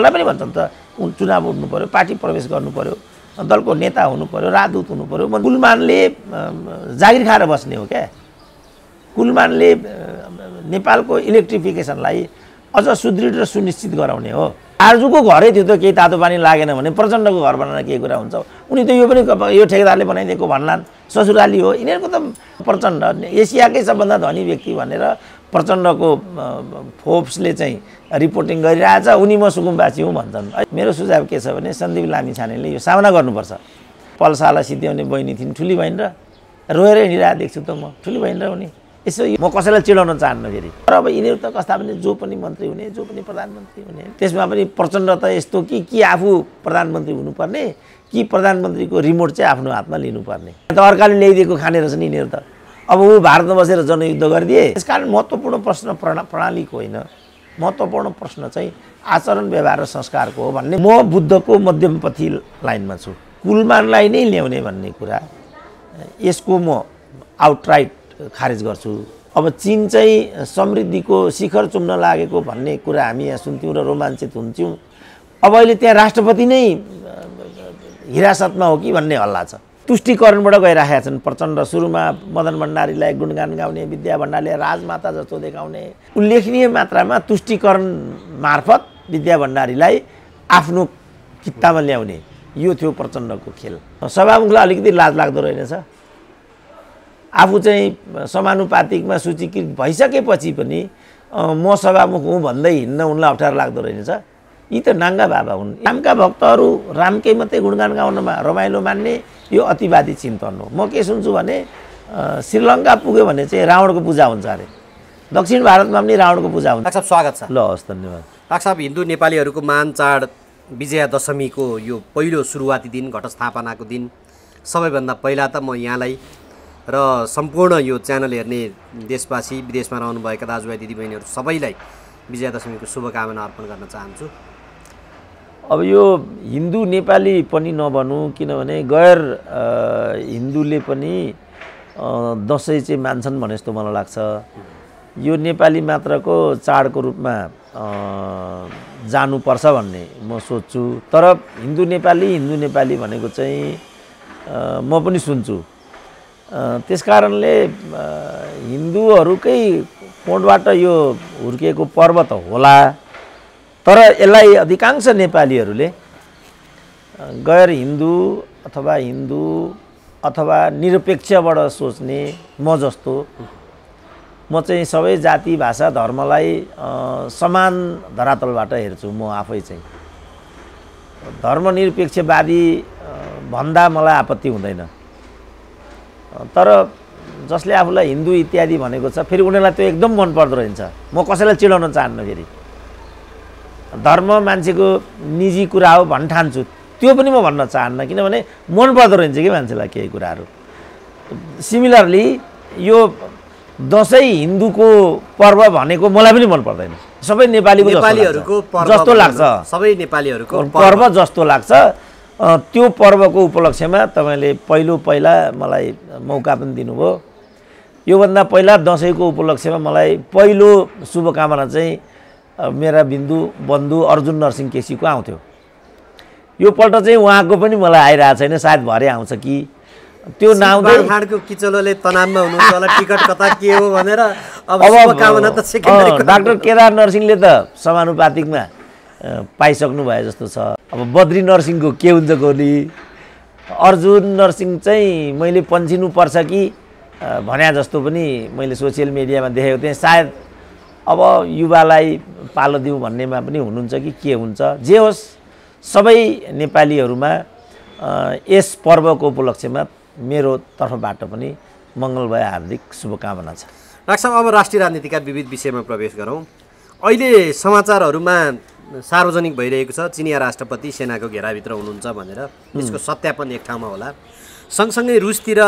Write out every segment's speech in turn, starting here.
मलाई पनि भन्छन् त चुनाव उठ्नु पऱ्यो पार्टी प्रवेश गर्नु पऱ्यो दलको नेता हुनु पऱ्यो राजदूत हुनु पऱ्यो कुलमानले जागिर खाएर बस्ने हो क्या कुलमानले नेपालको इलेक्ट्रिफिकेसनलाई अझ सुदृढ र सुनिश्चित गराउने हो आजुको घरै थियो त केही तातो पानी लागेन भने प्रचण्डको घर बनाएर केही कुरा हुन्छ उनी त यो पनि यो ठेकेदारले बनाइदिएको भन्लान् ससुराली हो यिनीहरूको त प्रचण्ड एसियाकै सबभन्दा धनी व्यक्ति भनेर प्रचण्डको फोप्सले चाहिँ रिपोर्टिङ गरिरहेछ उनी म सुकुम्बासी हुँ भन्छन् मेरो सुझाव के छ भने सन्दीप लामिछानेले यो सामना गर्नुपर्छ पल्सालाई सिद्ध्याउने बहिनी थिइन् ठुली बहिनी र रोएर हिँडिरहेको देख्छु त म ठुली बहिनी र उनी यसो म कसैलाई चिडाउन चाहन्न फेरि तर अब यिनीहरू त कस्ता पनि जो पनि मन्त्री हुने जो पनि प्रधानमन्त्री हुने त्यसमा पनि प्रचण्ड त यस्तो कि कि आफू प्रधानमन्त्री हुनुपर्ने कि प्रधानमन्त्रीको रिमोट चाहिँ आफ्नो हातमा लिनुपर्ने अन्त अर्काले ल्याइदिएको खाने रहेछन् यिनीहरू त अब ऊ भारतमा बसेर जनयुद्ध गरिदिए यसकारण महत्त्वपूर्ण प्रश्न प्रणा प्रणालीको होइन महत्त्वपूर्ण प्रश्न चाहिँ आचरण व्यवहार र संस्कारको हो भन्ने म बुद्धको मध्यमपथी लाइनमा छु कुलमानलाई नै ल्याउने भन्ने कुरा यसको म आउटराइट खारेज गर्छु अब चिन चाहिँ समृद्धिको शिखर चुम्न लागेको भन्ने कुरा हामी यहाँ सुन्थ्यौँ र रोमाञ्चित हुन्थ्यौँ अब अहिले त्यहाँ राष्ट्रपति नै हिरासतमा हो कि भन्ने हल्ला छ तुष्टिकरणबाट गइरहेका छन् प्रचण्ड सुरुमा मदन भण्डारीलाई गुणगान गाउने विद्या भण्डारीले राजमाता जस्तो देखाउने उल्लेखनीय मात्रामा तुष्टिकरण मार्फत विद्या भण्डारीलाई आफ्नो कितामा ल्याउने यो थियो प्रचण्डको खेल सभामुखलाई अलिकति लाज लाग्दो रहेनछ आफू चाहिँ समानुपातिकमा सूचीकृत भइसकेपछि पनि म सभामुख हुँ भन्दै हिँड्न उनलाई अप्ठ्यारो लाग्दो रहेनछ यी त नाङ्गा बाबा हुन् रामका भक्तहरू रामकै मात्रै गुणगान गाउनमा रमाइलो मान्ने यो अतिवादी चिन्तन हो म के सुन्छु भने श्रीलङ्का पुग्यो भने चाहिँ रावणको पूजा हुन्छ अरे दक्षिण भारतमा पनि रावणको पूजा हुन्छ डाक्टर स्वागत छ ल हस् धन्यवाद डाक्टर साहब हिन्दू नेपालीहरूको मान चाड विजया दशमीको यो पहिलो सुरुवाती दिन घटस्थापनाको दिन सबैभन्दा पहिला त म यहाँलाई र सम्पूर्ण यो च्यानल हेर्ने देशवासी विदेशमा रहनुभएका दाजुभाइ दिदीबहिनीहरू सबैलाई विजयादशमीको शुभकामना अर्पण गर्न चाहन्छु अब यो हिन्दू नेपाली पनि नभनौँ किनभने गैर हिन्दूले पनि दसैँ चाहिँ मान्छन् भने जस्तो मलाई लाग्छ यो नेपाली मात्रको चाडको रूपमा जानुपर्छ भन्ने म सोध्छु तर हिन्दू नेपाली हिन्दू नेपाली भनेको चाहिँ म पनि सुन्छु त्यस कारणले हिन्दूहरूकै कोणबाट यो हुर्किएको पर्व त होला तर यसलाई अधिकांश नेपालीहरूले गैर हिन्दू अथवा हिन्दू अथवा निरपेक्षबाट सोच्ने म जस्तो म चाहिँ सबै जाति भाषा धर्मलाई समान धरातलबाट हेर्छु म आफै चाहिँ धर्मनिरपेक्षवादी भन्दा मलाई आपत्ति हुँदैन तर जसले आफूलाई हिन्दू इत्यादि भनेको छ फेरि उनीहरूलाई त्यो एकदम मन पर्दो रहेछ म कसैलाई चिडाउन चाहन्न फेरि धर्म मान्छेको निजी कुरा हो भन्न ठान्छु त्यो पनि म भन्न चाहन्न किनभने मन पर्दो रहन्छ कि मान्छेलाई केही कुराहरू सिमिलरली यो दसैँ हिन्दूको पर्व भनेको मलाई पनि मन पर्दैन सबै नेपालीको नेपालीहरूको जस्तो लाग्छ सबै नेपालीहरूको पर्व जस्तो लाग्छ त्यो पर्वको उपलक्ष्यमा तपाईँले पहिलो पहिला मलाई मौका पनि दिनुभयो योभन्दा पहिला दसैँको उपलक्ष्यमा मलाई पहिलो शुभकामना चाहिँ मेरा बिन्दु बन्धु अर्जुन नरसिंह केसीको आउँथ्यो योपल्ट चाहिँ उहाँको पनि मलाई आइरहेको छैन सायद भरे आउँछ कि त्यो नाम किचलोले तनावमा हुनुहुन्छ होला टिकट कता के हो भनेर अब डाक्टर केदार नरसिंहले त समानुपातिकमा पाइसक्नु भए जस्तो छ अब बद्री नर्सिङको के हुन्छ गोली अर्जुन नर्सिङ चाहिँ मैले पर्छ कि भने जस्तो पनि मैले सोसियल मिडियामा देखेको थिएँ सायद अब युवालाई पालो दिउँ भन्नेमा पनि हुनुहुन्छ कि के हुन्छ जे होस् सबै नेपालीहरूमा यस पर्वको उपलक्ष्यमा मेरो तर्फबाट पनि मङ्गलमय हार्दिक शुभकामना छ साहब अब राष्ट्रिय राजनीतिका विविध विषयमा प्रवेश गरौँ अहिले समाचारहरूमा सार्वजनिक भइरहेको छ चिनिया राष्ट्रपति सेनाको घेराभित्र हुनुहुन्छ भनेर यसको सत्यापन एक ठाउँमा होला सँगसँगै रुसतिर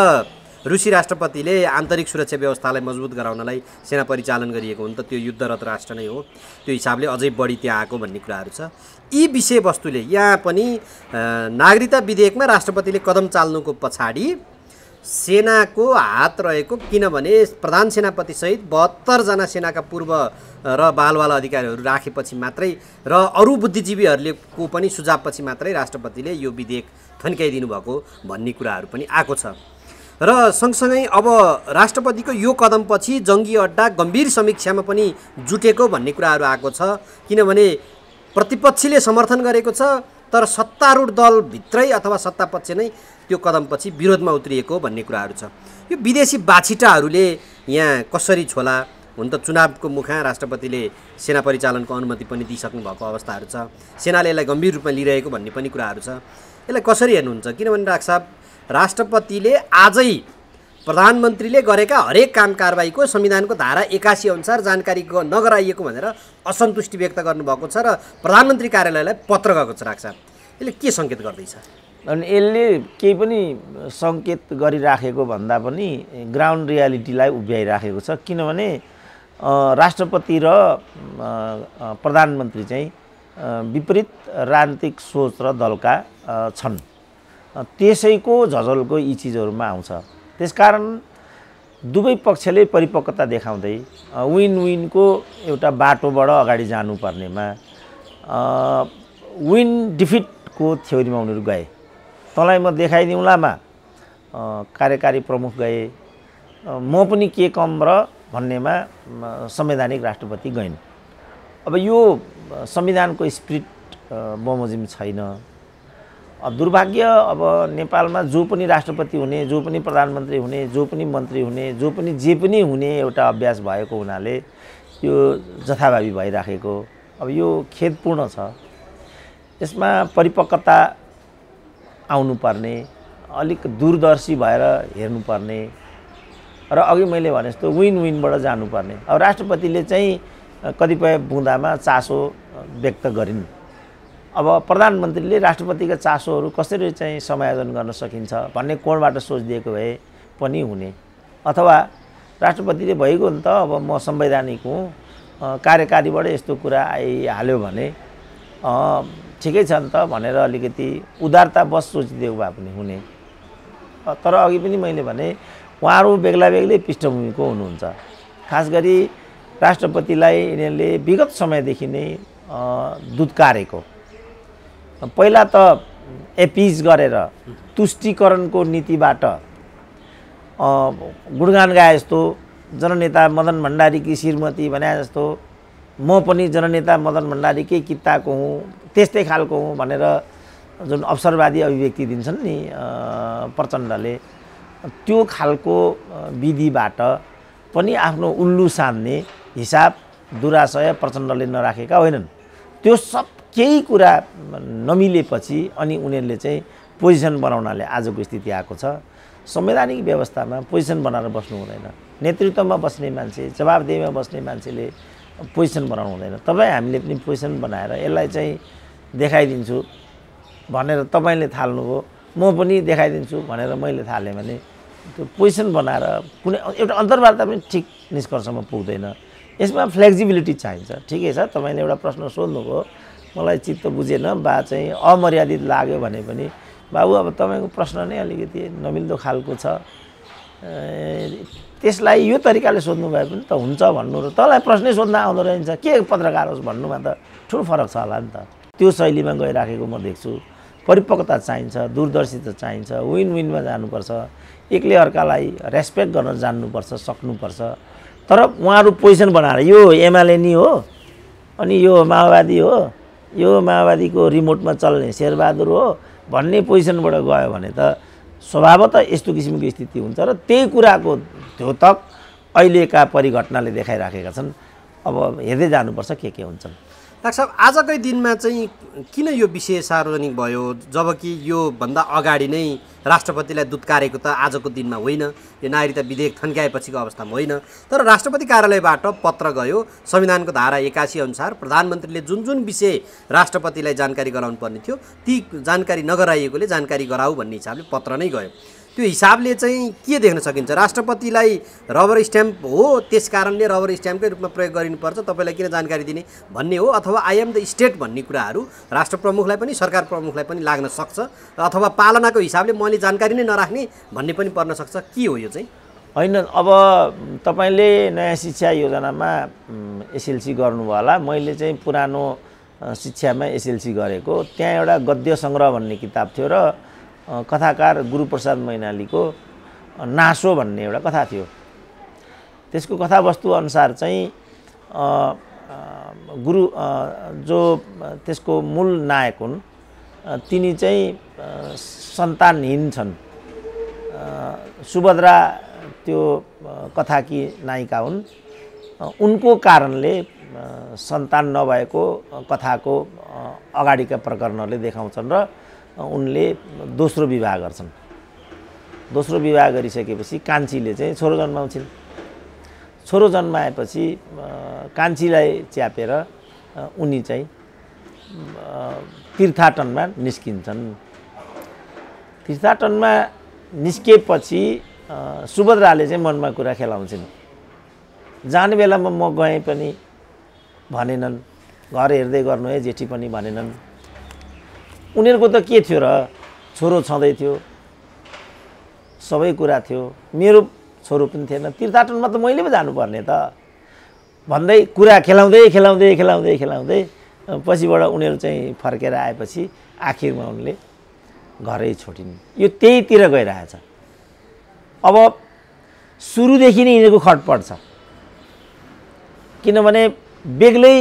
रुसी राष्ट्रपतिले आन्तरिक सुरक्षा व्यवस्थालाई मजबुत गराउनलाई सेना परिचालन गरिएको हो नि त त्यो युद्धरत राष्ट्र नै हो त्यो हिसाबले अझै बढी त्यहाँ आएको भन्ने कुराहरू छ यी विषयवस्तुले यहाँ पनि नागरिकता विधेयकमा राष्ट्रपतिले कदम चाल्नुको पछाडि सेनाको हात रहेको किनभने प्रधान सेनापतिसहित बहत्तरजना सेनाका पूर्व र बालवाला अधिकारीहरू राखेपछि मात्रै र रा अरू को पनि सुझावपछि मात्रै राष्ट्रपतिले यो विधेयक थन्काइदिनु भएको भन्ने कुराहरू पनि आएको छ र सँगसँगै अब राष्ट्रपतिको यो कदमपछि जङ्गी अड्डा गम्भीर समीक्षामा पनि जुटेको भन्ने कुराहरू आएको छ किनभने प्रतिपक्षीले समर्थन गरेको छ तर सत्तारूढ दलभित्रै अथवा सत्तापक्ष नै त्यो कदमपछि विरोधमा उत्रिएको भन्ने कुराहरू छ यो विदेशी बाछिटाहरूले यहाँ कसरी छोला हुन त चुनावको मुखा राष्ट्रपतिले सेना परिचालनको अनुमति पनि दिइसक्नु भएको अवस्थाहरू छ सेनाले यसलाई गम्भीर रूपमा लिइरहेको भन्ने पनि कुराहरू छ यसलाई कसरी हेर्नुहुन्छ किनभने राख साहब राष्ट्रपतिले आजै प्रधानमन्त्रीले गरेका हरेक काम कारवाहीको संविधानको धारा एकासी अनुसार जानकारी नगराइएको भनेर असन्तुष्टि व्यक्त गर्नुभएको छ र प्रधानमन्त्री कार्यालयलाई पत्र गएको छ राख्छ यसले के सङ्केत गर्दैछ अनि यसले केही पनि सङ्केत गरिराखेको भन्दा पनि ग्राउन्ड रियालिटीलाई उभ्याइराखेको छ किनभने राष्ट्रपति र प्रधानमन्त्री चाहिँ विपरीत राजनीतिक सोच र दलका छन् त्यसैको झजलको यी चिजहरूमा आउँछ त्यसकारण दुवै पक्षले परिपक्वता देखाउँदै विन विनको एउटा बाटोबाट अगाडि जानुपर्नेमा विन डिफिटको थ्योरीमा उनीहरू गए तँलाई म देखाइदिउँलामा कार्यकारी प्रमुख गए म पनि के कम र भन्नेमा संवैधानिक राष्ट्रपति गइन् अब यो संविधानको स्पिरिट बमोजिम छैन दुर्भाग्य अब नेपालमा जो पनि राष्ट्रपति हुने जो पनि प्रधानमन्त्री हुने जो पनि मन्त्री हुने जो पनि जे पनि हुने एउटा अभ्यास भएको हुनाले यो जथाभावी भइराखेको अब यो खेदपूर्ण छ यसमा परिपक्वता आउनुपर्ने अलिक दूरदर्शी भएर हेर्नुपर्ने र अघि मैले भने जस्तो विन विनबाट जानुपर्ने अब राष्ट्रपतिले चाहिँ कतिपय बुँदामा चासो व्यक्त गरिन् अब प्रधानमन्त्रीले राष्ट्रपतिका चासोहरू कसरी चाहिँ समायोजन गर्न सकिन्छ भन्ने कोणबाट सोचिदिएको भए पनि हुने अथवा राष्ट्रपतिले भइगयो नि त अब म संवैधानिक हुँ कार्यकारीबाट यस्तो कुरा आइहाल्यो भने ठिकै छ नि त भनेर अलिकति उदारतावश सोचिदिएको भए पनि हुने तर अघि पनि मैले भने उहाँहरू बेग्ला बेग्लै पृष्ठभूमिको हुनुहुन्छ खास गरी राष्ट्रपतिलाई यिनीहरूले विगत समयदेखि नै दुत्कारेको पहिला त एपिज गरेर तुष्टिकरणको नीतिबाट गुणगान गाए जस्तो जननेता मदन भण्डारीकी श्रीमती भने जस्तो म पनि जननेता मदन भण्डारीकै किताको हुँ त्यस्तै खालको हुँ भनेर जुन अवसरवादी अभिव्यक्ति दिन्छन् नि प्रचण्डले त्यो खालको विधिबाट पनि आफ्नो उल्लु सान्ने हिसाब दुराशय प्रचण्डले नराखेका होइनन् त्यो सब केही कुरा नमिलेपछि अनि उनीहरूले चाहिँ पोजिसन बनाउनाले आजको स्थिति आएको छ संवैधानिक व्यवस्थामा पोजिसन बनाएर बस्नु हुँदैन नेतृत्वमा बस्ने मान्छे जवाबदेहीमा बस्ने मान्छेले पोजिसन बनाउनु हुँदैन तपाईँ हामीले पनि पोजिसन बनाएर यसलाई चाहिँ देखाइदिन्छु भनेर तपाईँले थाल्नुभयो म पनि देखाइदिन्छु भनेर मैले थालेँ भने त्यो पोजिसन बनाएर कुनै एउटा अन्तर्वार्ता पनि ठिक निष्कर्षमा पुग्दैन यसमा फ्लेक्सिबिलिटी चाहिन्छ ठिकै छ तपाईँले एउटा प्रश्न सोध्नुभयो मलाई चित्त बुझेन बा चाहिँ अमर्यादित लाग्यो भने पनि बाबु अब तपाईँको प्रश्न नै अलिकति नमिल्दो खालको छ त्यसलाई यो तरिकाले सोध्नु भए पनि त हुन्छ भन्नु र तँलाई प्रश्नै सोध्न आउँदो रहेछ के पत्रकार होस् भन्नुमा त ठुलो फरक छ होला नि त त्यो शैलीमा गइराखेको म देख्छु परिपक्वता चाहिन्छ दूरदर्शिता चाहिन्छ विन विनमा जानुपर्छ एक्लै अर्कालाई रेस्पेक्ट गर्न जान्नुपर्छ सक्नुपर्छ तर उहाँहरू पोजिसन बनाएर यो एमआलए नि हो अनि यो माओवादी हो यो माओवादीको रिमोटमा चल्ने शेरबहादुर हो भन्ने पोजिसनबाट गयो भने त स्वभावत यस्तो किसिमको स्थिति हुन्छ र त्यही कुराको द्योतक अहिलेका परिघटनाले देखाइराखेका छन् अब हेर्दै जानुपर्छ के के हुन्छन् डाक्टर साहब आजकै दिनमा चाहिँ किन यो विषय सार्वजनिक भयो जबकि योभन्दा अगाडि नै राष्ट्रपतिलाई दुत्कारेको त आजको दिनमा होइन यो नागरिकता विधेयक थन्काएपछिको अवस्थामा होइन तर राष्ट्रपति कार्यालयबाट पत्र गयो संविधानको धारा एकासी अनुसार प्रधानमन्त्रीले जुन जुन विषय राष्ट्रपतिलाई जानकारी गराउनु पर्ने थियो ती जानकारी नगराइएकोले जानकारी गराऊ भन्ने हिसाबले पत्र नै गयो त्यो हिसाबले चाहिँ के देख्न सकिन्छ राष्ट्रपतिलाई रबर स्ट्याम्प हो त्यस कारणले रबर स्ट्याम्पकै रूपमा प्रयोग गरिनुपर्छ तपाईँलाई किन जानकारी दिने भन्ने हो अथवा आइएम द स्टेट भन्ने कुराहरू राष्ट्र प्रमुखलाई पनि सरकार प्रमुखलाई पनि लाग्न सक्छ अथवा पालनाको हिसाबले मैले जानकारी नै नराख्ने भन्ने पनि पर्न सक्छ के हो यो चाहिँ होइन अब तपाईँले नयाँ शिक्षा योजनामा एसएलसी गर्नुभयो होला मैले चाहिँ पुरानो शिक्षामा एसएलसी गरेको त्यहाँ एउटा गद्य सङ्ग्रह भन्ने किताब थियो र कथाकार गुरुप्रसाद मैनालीको नासो भन्ने एउटा कथा थियो त्यसको कथावस्तु अनुसार चाहिँ गुरु जो त्यसको मूल नायक हुन् तिनी चाहिँ सन्तानहीन छन् सुभद्रा त्यो कथाकी नायिका हुन् उनको कारणले सन्तान नभएको कथाको अगाडिका प्रकरणहरूले देखाउँछन् र उनले दोस्रो विवाह गर्छन् दोस्रो विवाह गरिसकेपछि कान्छीले चाहिँ छोरो जन्माउँछिन् छोरो जन्माएपछि कान्छीलाई च्यापेर उनी चाहिँ तीर्थाटनमा निस्किन्छन् तीर्थाटनमा निस्केपछि सुभद्राले चाहिँ मनमा कुरा खेलाउँछिन् जाने बेलामा म गएँ पनि भनेनन् घर हेर्दै गर्नु है जेठी पनि भनेनन् उनीहरूको त के थियो र छोरो छँदै थियो सबै कुरा थियो मेरो छोरो पनि थिएन तीर्थाटनमा त मैले पो जानुपर्ने त भन्दै कुरा खेलाउँदै खेलाउँदै खेलाउँदै खेलाउँदै पछिबाट उनीहरू चाहिँ फर्केर आएपछि आखिरमा उनले घरै छोडिन् यो त्यहीतिर गइरहेछ अब सुरुदेखि नै यिनीहरूको खटपट छ किनभने बेग्लै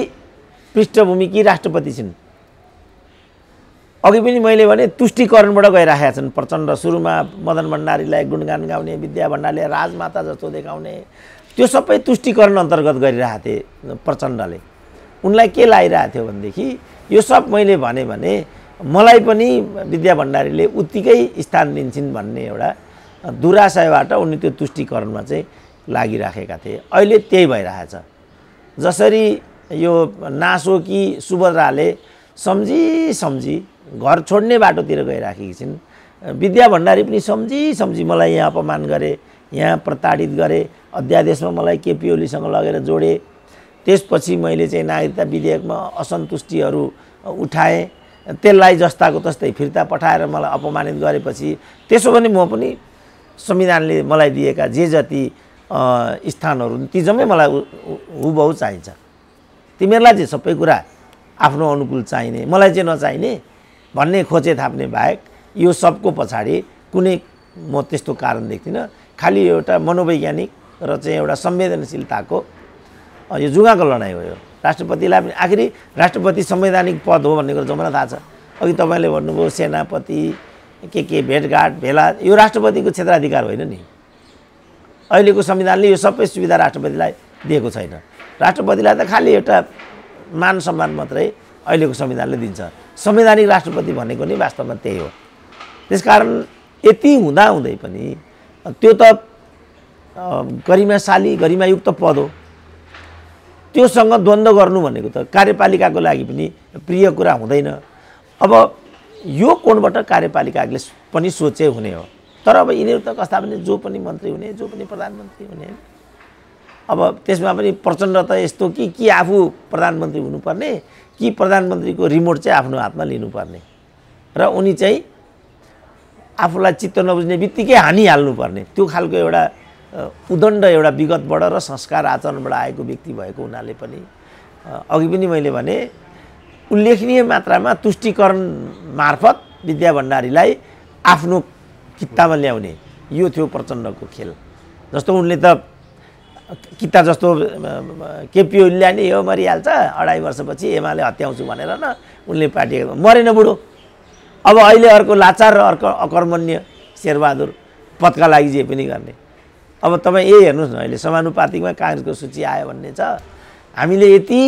पृष्ठभूमिकी राष्ट्रपति छिन् अघि पनि मैले भने तुष्टिकरणबाट गइराखेका छन् प्रचण्ड सुरुमा मदन भण्डारीलाई गुणगान गाउने विद्या भण्डारीले राजमाता जस्तो देखाउने त्यो सबै तुष्टिकरण अन्तर्गत गरिरहेको थिए प्रचण्डले उनलाई के लागिरहेको थियो भनेदेखि यो सब मैले भने भने मलाई पनि विद्या भण्डारीले उत्तिकै स्थान दिन्छन् भन्ने एउटा दुराशयबाट उनी त्यो तुष्टिकरणमा चाहिँ लागिराखेका थिए अहिले त्यही भइरहेछ जसरी यो नासोकी सुभद्राले सम्झी सम्झी घर छोड्ने बाटोतिर गइराखेकी छिन् विद्या भण्डारी पनि सम्झी सम्झी मलाई यहाँ अपमान गरे यहाँ प्रताडित गरे अध्यादेशमा मलाई केपी ओलीसँग लगेर जोडे त्यसपछि मैले चाहिँ नागरिकता विधेयकमा असन्तुष्टिहरू उठाएँ त्यसलाई जस्ताको तस्तै फिर्ता पठाएर मलाई अपमानित गरेपछि त्यसो भने म पनि संविधानले मलाई दिएका जे जति स्थानहरू ती जम्मै मलाई हुबहु चाहिन्छ तिमीहरूलाई चाहिँ सबै कुरा आफ्नो अनुकूल चाहिने मलाई चाहिँ नचाहिने भन्ने खोजे थाप्ने बाहेक यो सबको पछाडि कुनै म त्यस्तो कारण देख्दिनँ खालि एउटा मनोवैज्ञानिक र चाहिँ एउटा संवेदनशीलताको यो जुगाको लडाइँ हो यो राष्ट्रपतिलाई पनि आखिरी राष्ट्रपति संवैधानिक पद हो भन्ने कुरो जमाना थाहा छ अघि तपाईँले भन्नुभयो सेनापति के के भेटघाट भेला यो राष्ट्रपतिको क्षेत्राधिकार होइन नि अहिलेको संविधानले यो सबै सुविधा राष्ट्रपतिलाई दिएको छैन राष्ट्रपतिलाई त खालि एउटा मान सम्मान मात्रै अहिलेको संविधानले दिन्छ संवैधानिक राष्ट्रपति भनेको नै वास्तवमा त्यही हो त्यसकारण यति हुँदाहुँदै पनि त्यो त गरिमाशाली गरिमायुक्त पद हो त्योसँग द्वन्द्व गर्नु भनेको त कार्यपालिकाको लागि पनि प्रिय कुरा हुँदैन अब यो कोणबाट कार्यपालिकाले पनि सोचे हुने हो तर अब यिनीहरू त कस्ता पनि जो पनि मन्त्री हुने जो पनि प्रधानमन्त्री हुने अब त्यसमा पनि प्रचण्ड त यस्तो कि कि आफू प्रधानमन्त्री हुनुपर्ने कि प्रधानमन्त्रीको रिमोट चाहिँ आफ्नो हातमा लिनुपर्ने र उनी चाहिँ आफूलाई चित्त नबुझ्ने बित्तिकै हानिहाल्नुपर्ने त्यो खालको एउटा उदण्ड एउटा विगतबाट र संस्कार आचरणबाट आएको व्यक्ति भएको हुनाले पनि अघि पनि मैले भने उल्लेखनीय मात्रामा तुष्टिकरण मार्फत विद्या भण्डारीलाई आफ्नो कितामा ल्याउने यो थियो प्रचण्डको खेल जस्तो उनले त किता जस्तो केपिओलीलाई नै यो मरिहाल्छ अढाई वर्षपछि एमाले हत्याउँछु भनेर न उनले पार्टी मरेन बुढो अब अहिले अर्को लाचार र अर्को अकर्मण्य शेरबहादुर पदका लागि जे पनि गर्ने अब तपाईँ यही हेर्नुहोस् न अहिले समानुपातिकमा काङ्ग्रेसको सूची आयो भन्ने छ हामीले यति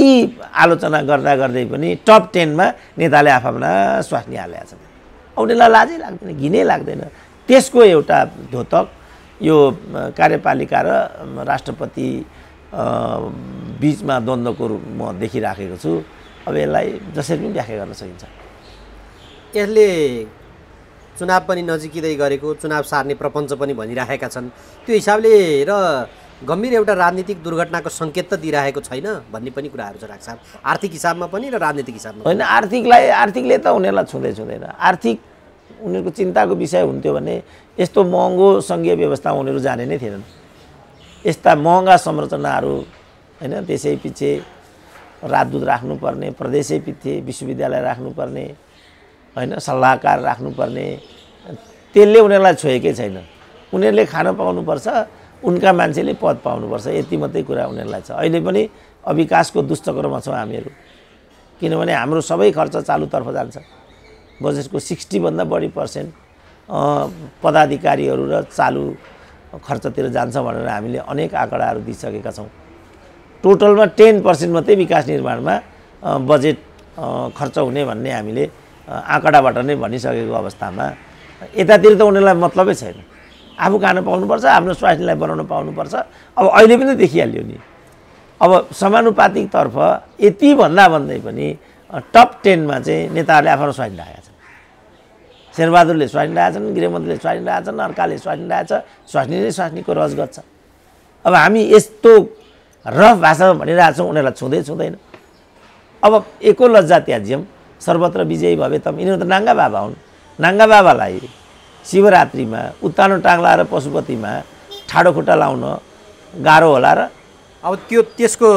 आलोचना गर्दा गर्दै पनि टप टेनमा नेताले आफआफ्ना स्वास्नी हालेका छन् अब उनीहरूलाई लाजै लाग्दैन घिनै लाग्दैन त्यसको एउटा धोतक यो कार्यपालिका र राष्ट्रपति बिचमा द्वन्द्वको रूप म देखिराखेको छु अब यसलाई जसरी पनि व्याख्या गर्न सकिन्छ यसले चुनाव पनि नजिकिँदै गरेको चुनाव सार्ने प्रपञ्च पनि भनिराखेका छन् त्यो हिसाबले र गम्भीर एउटा राजनीतिक दुर्घटनाको सङ्केत त दिइरहेको छैन भन्ने पनि कुराहरू छ राख्छ आर्थिक हिसाबमा पनि र राजनीतिक हिसाबमा होइन आर्थिकलाई आर्थिकले त उनीहरूलाई छुँदै छुँदैन आर्थिक उनीहरूको चिन्ताको विषय हुन्थ्यो भने यस्तो महँगो सङ्घीय व्यवस्थामा उनीहरू जाने नै थिएनन् यस्ता महँगा संरचनाहरू होइन त्यसै पछि राजदूत राख्नुपर्ने प्रदेशै पछि विश्वविद्यालय राख्नुपर्ने होइन सल्लाहकार राख्नुपर्ने त्यसले उनीहरूलाई छोएकै छैन उनीहरूले खान पाउनुपर्छ उनका मान्छेले पद पाउनुपर्छ यति मात्रै कुरा उनीहरूलाई छ अहिले पनि अविकासको दुष्टकर्म छौँ हामीहरू किनभने हाम्रो सबै खर्च चालुतर्फ जान्छ बजेटको सिक्सटीभन्दा बढी पर्सेन्ट पदाधिकारीहरू र चालु खर्चतिर जान्छ भनेर हामीले अनेक आँकडाहरू दिइसकेका छौँ टोटलमा टेन पर्सेन्ट मात्रै विकास निर्माणमा बजेट खर्च हुने भन्ने हामीले आँकडाबाट नै भनिसकेको अवस्थामा यतातिर त उनीहरूलाई मतलबै छैन आफू खान पाउनुपर्छ आफ्नो स्वास्थ्यलाई बनाउन पाउनुपर्छ अब अहिले पनि देखिहाल्यो नि अब समानुपातिकतर्फ यति भन्दा भन्दै पनि टप टेनमा चाहिँ नेताहरूले आफ्नो स्वाइन छ शेरबहादुरले स्वास्निरहेछन् गृहमन्त्रीले स्वास्निरहेछन् अर्काले स्वास्निरहेछ स्वास्नी नै स्वास्नीको रजगत छ अब हामी यस्तो रफ भाषामा भनिरहेछौँ उनीहरूलाई छुँदै छुँदैन अब एको लज्जा त्याज्यम सर्वत्र विजयी भवे त यिनीहरू त नाङ्गा बाबा हुन् नाङ्गा बाबालाई शिवरात्रिमा उत्तानो टाङ्ला र पशुपतिमा ठाडो खुट्टा लाउन गाह्रो होला र अब त्यो त्यसको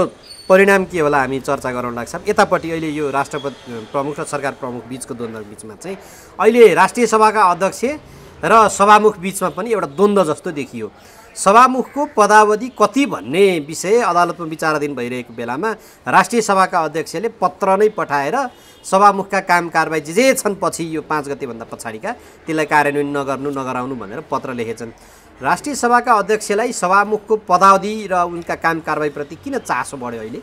परिणाम के होला हामी चर्चा गराउन लाग्छ यतापट्टि अहिले यो राष्ट्रपति प्रमुख र सरकार प्रमुख बिचको द्वन्द्व बिचमा चाहिँ अहिले राष्ट्रिय सभाका अध्यक्ष र सभामुख बिचमा पनि एउटा द्वन्द्व जस्तो देखियो सभामुखको पदावधि कति भन्ने विषय अदालतमा विचाराधीन भइरहेको बेलामा राष्ट्रिय सभाका अध्यक्षले पत्र नै पठाएर सभामुखका काम कारवाही जे जे छन् पछि यो पाँच गतिभन्दा पछाडिका त्यसलाई कार्यान्वयन नगर्नु नगराउनु भनेर पत्र लेखेछन् राष्ट्रिय सभाका अध्यक्षलाई सभामुखको पदावधि र उनका काम कारवाहीप्रति किन चासो बढ्यो अहिले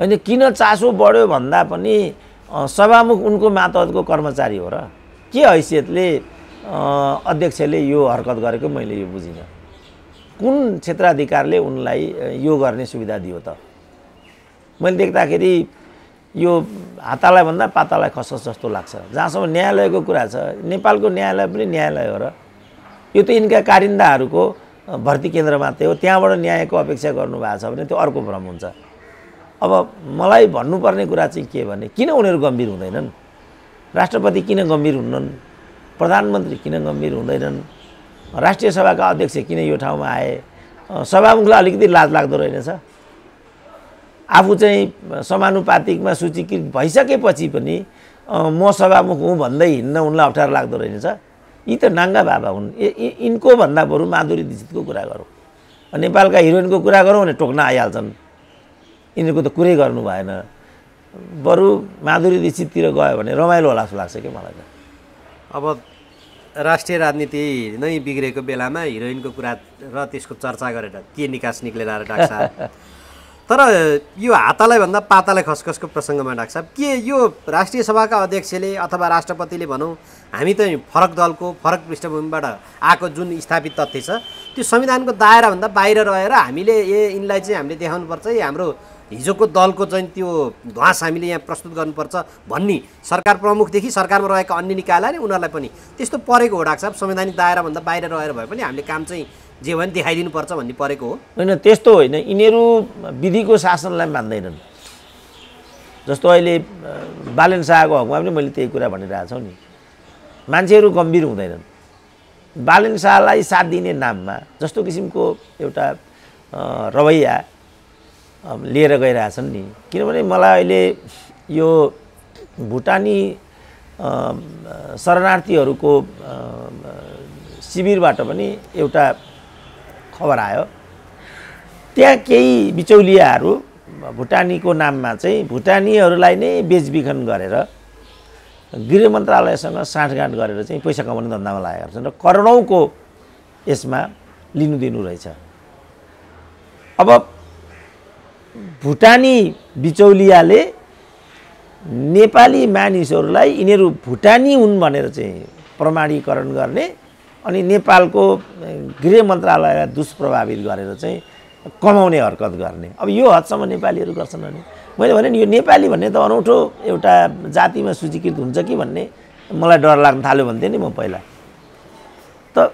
होइन किन चासो बढ्यो भन्दा पनि सभामुख उनको मातहतको कर्मचारी हो र के हैसियतले अध्यक्षले यो हरकत गरेको मैले यो बुझिनँ कुन क्षेत्राधिकारले उनलाई यो गर्ने सुविधा दियो त मैले देख्दाखेरि यो हातालाई भन्दा पातालाई खस जस्तो लाग्छ जहाँसम्म न्यायालयको कुरा छ नेपालको न्यायालय पनि न्यायालय हो र यो त यिनका कारिन्दाहरूको भर्ती केन्द्र मात्रै हो त्यहाँबाट न्यायको अपेक्षा गर्नुभएको छ भने त्यो अर्को भ्रम हुन्छ अब मलाई भन्नुपर्ने कुरा चाहिँ के भने किन उनीहरू गम्भीर हुँदैनन् राष्ट्रपति किन गम्भीर हुन्नन् प्रधानमन्त्री किन गम्भीर हुँदैनन् राष्ट्रिय सभाका अध्यक्ष किन यो ठाउँमा आए सभामुखलाई अलिकति लाज लाग्दो रहेनछ आफू चाहिँ समानुपातिकमा सूचीकृत भइसकेपछि पनि म सभामुख हुँ भन्दै हिँड्न उनलाई अप्ठ्यारो लाग्दो रहेनछ यी त नाङ्गा बाबा हुन् यिनको भन्दा बरु माधुरी दीक्षितको कुरा गरौँ नेपालका हिरोइनको कुरा गरौँ भने टोक्न आइहाल्छन् यिनीहरूको त कुरै गर्नु भएन बरु माधुरी दीक्षिततिर गयो भने रमाइलो होला जस्तो लाग्छ क्या मलाई त अब राष्ट्रिय राजनीति नै बिग्रेको बेलामा हिरोइनको कुरा र त्यसको चर्चा गरेर के निकास निक्लेर डाक्छ तर यो हातालाई भन्दा पातालाई खसखसको प्रसङ्गमा डाक्टर के यो राष्ट्रिय सभाका अध्यक्षले अथवा राष्ट्रपतिले भनौँ हामी त फरक दलको फरक पृष्ठभूमिबाट आएको जुन स्थापित तथ्य छ त्यो संविधानको दायराभन्दा बाहिर रहेर हामीले ए यिनलाई चाहिँ हामीले देखाउनुपर्छ है हाम्रो हिजोको दलको चाहिँ त्यो ध्वास हामीले यहाँ प्रस्तुत गर्नुपर्छ भन्ने सरकार प्रमुखदेखि सरकारमा रहेका अन्य निकायलाई उनीहरूलाई पनि त्यस्तो परेको हो डाक्टर साहब संवैधानिक दायराभन्दा बाहिर रहेर भए पनि हामीले काम चाहिँ जे भने देखाइदिनुपर्छ भन्ने परेको हो होइन त्यस्तो होइन यिनीहरू विधिको शासनलाई मान्दैनन् जस्तो अहिले बालन शाहको हकमा पनि मैले त्यही कुरा भनिरहेको छु नि मान्छेहरू गम्भीर हुँदैनन् बालन शाहलाई साथ दिने नाममा जस्तो किसिमको एउटा रवैया लिएर गइरहेछन् नि किनभने मलाई अहिले यो भुटानी शरणार्थीहरूको शिविरबाट पनि एउटा खबर आयो त्यहाँ केही बिचौलियाहरू भुटानीको नाममा चाहिँ भुटानीहरूलाई नै बेचबिखन गरेर गृह मन्त्रालयसँग साँठगाँठ गरेर चाहिँ पैसा कमाउने धन्दामा लागेका छन् र करोडौँको यसमा लिनु दिनु रहेछ अब भुटानी बिचौलियाले नेपाली मानिसहरूलाई यिनीहरू भुटानी हुन् भनेर चाहिँ प्रमाणीकरण गर्ने अनि नेपालको गृह मन्त्रालयलाई दुष्प्रभावित गरेर चाहिँ कमाउने हरकत गर्ने अब यो हदसम्म नेपालीहरू गर्छन् भने मैले भने नि यो नेपाली भन्ने त अनौठो एउटा जातिमा सूचीकृत हुन्छ कि भन्ने मलाई डर लाग्न थाल्यो भन्थेँ नि म पहिला त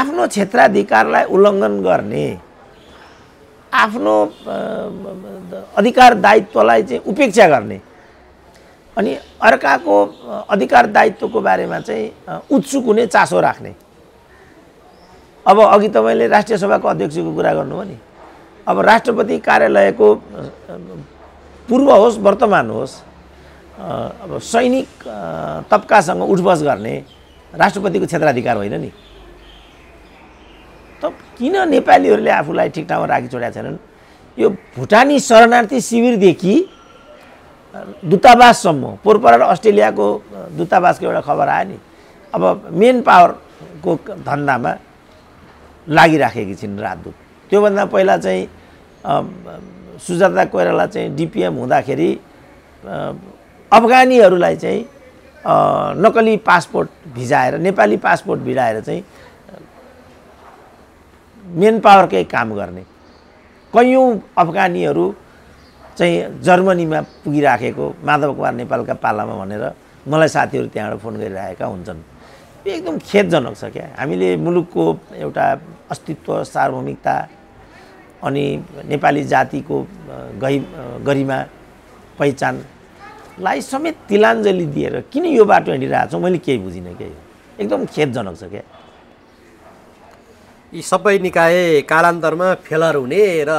आफ्नो क्षेत्राधिकारलाई उल्लङ्घन गर्ने आफ्नो अधिकार दायित्वलाई चाहिँ उपेक्षा गर्ने अनि अर्काको अधिकार दायित्वको बारेमा चाहिँ उत्सुक हुने चासो राख्ने अब अघि तपाईँले राष्ट्रिय सभाको अध्यक्षको कुरा गर्नुभयो नि अब राष्ट्रपति कार्यालयको पूर्व होस् वर्तमान होस् अब सैनिक तबकासँग उठबस गर्ने राष्ट्रपतिको क्षेत्राधिकार होइन नि त किन नेपालीहरूले आफूलाई ठिक ठाउँमा राखी छोडेका छैनन् यो भुटानी शरणार्थी शिविरदेखि दूतावाससम्म पोरपरा र अस्ट्रेलियाको दूतावासको एउटा खबर आयो नि अब मेन पावरको धन्दामा लागिराखेकी छिन् राजदूत त्योभन्दा पहिला चाहिँ सुजाता कोइराला चाहिँ डिपिएम हुँदाखेरि अफगानीहरूलाई चाहिँ नक्कली पासपोर्ट भिजाएर नेपाली पासपोर्ट भिडाएर चाहिँ मेन पावरकै काम गर्ने कैयौँ अफगानीहरू चाहिँ जर्मनीमा पुगिराखेको माधव कुमार नेपालका पालामा भनेर मलाई साथीहरू त्यहाँबाट फोन गरिरहेका हुन्छन् यो एकदम खेदजनक छ क्या हामीले मुलुकको एउटा अस्तित्व सार्वभौमिकता अनि नेपाली जातिको गहि गरिमा पहिचानलाई समेत तिलाञ्जली दिएर किन यो बाटो हिँडिरहेछौँ मैले केही बुझिनँ के एकदम खेदजनक छ क्या यी सबै निकाय कालान्तरमा फेलर हुने र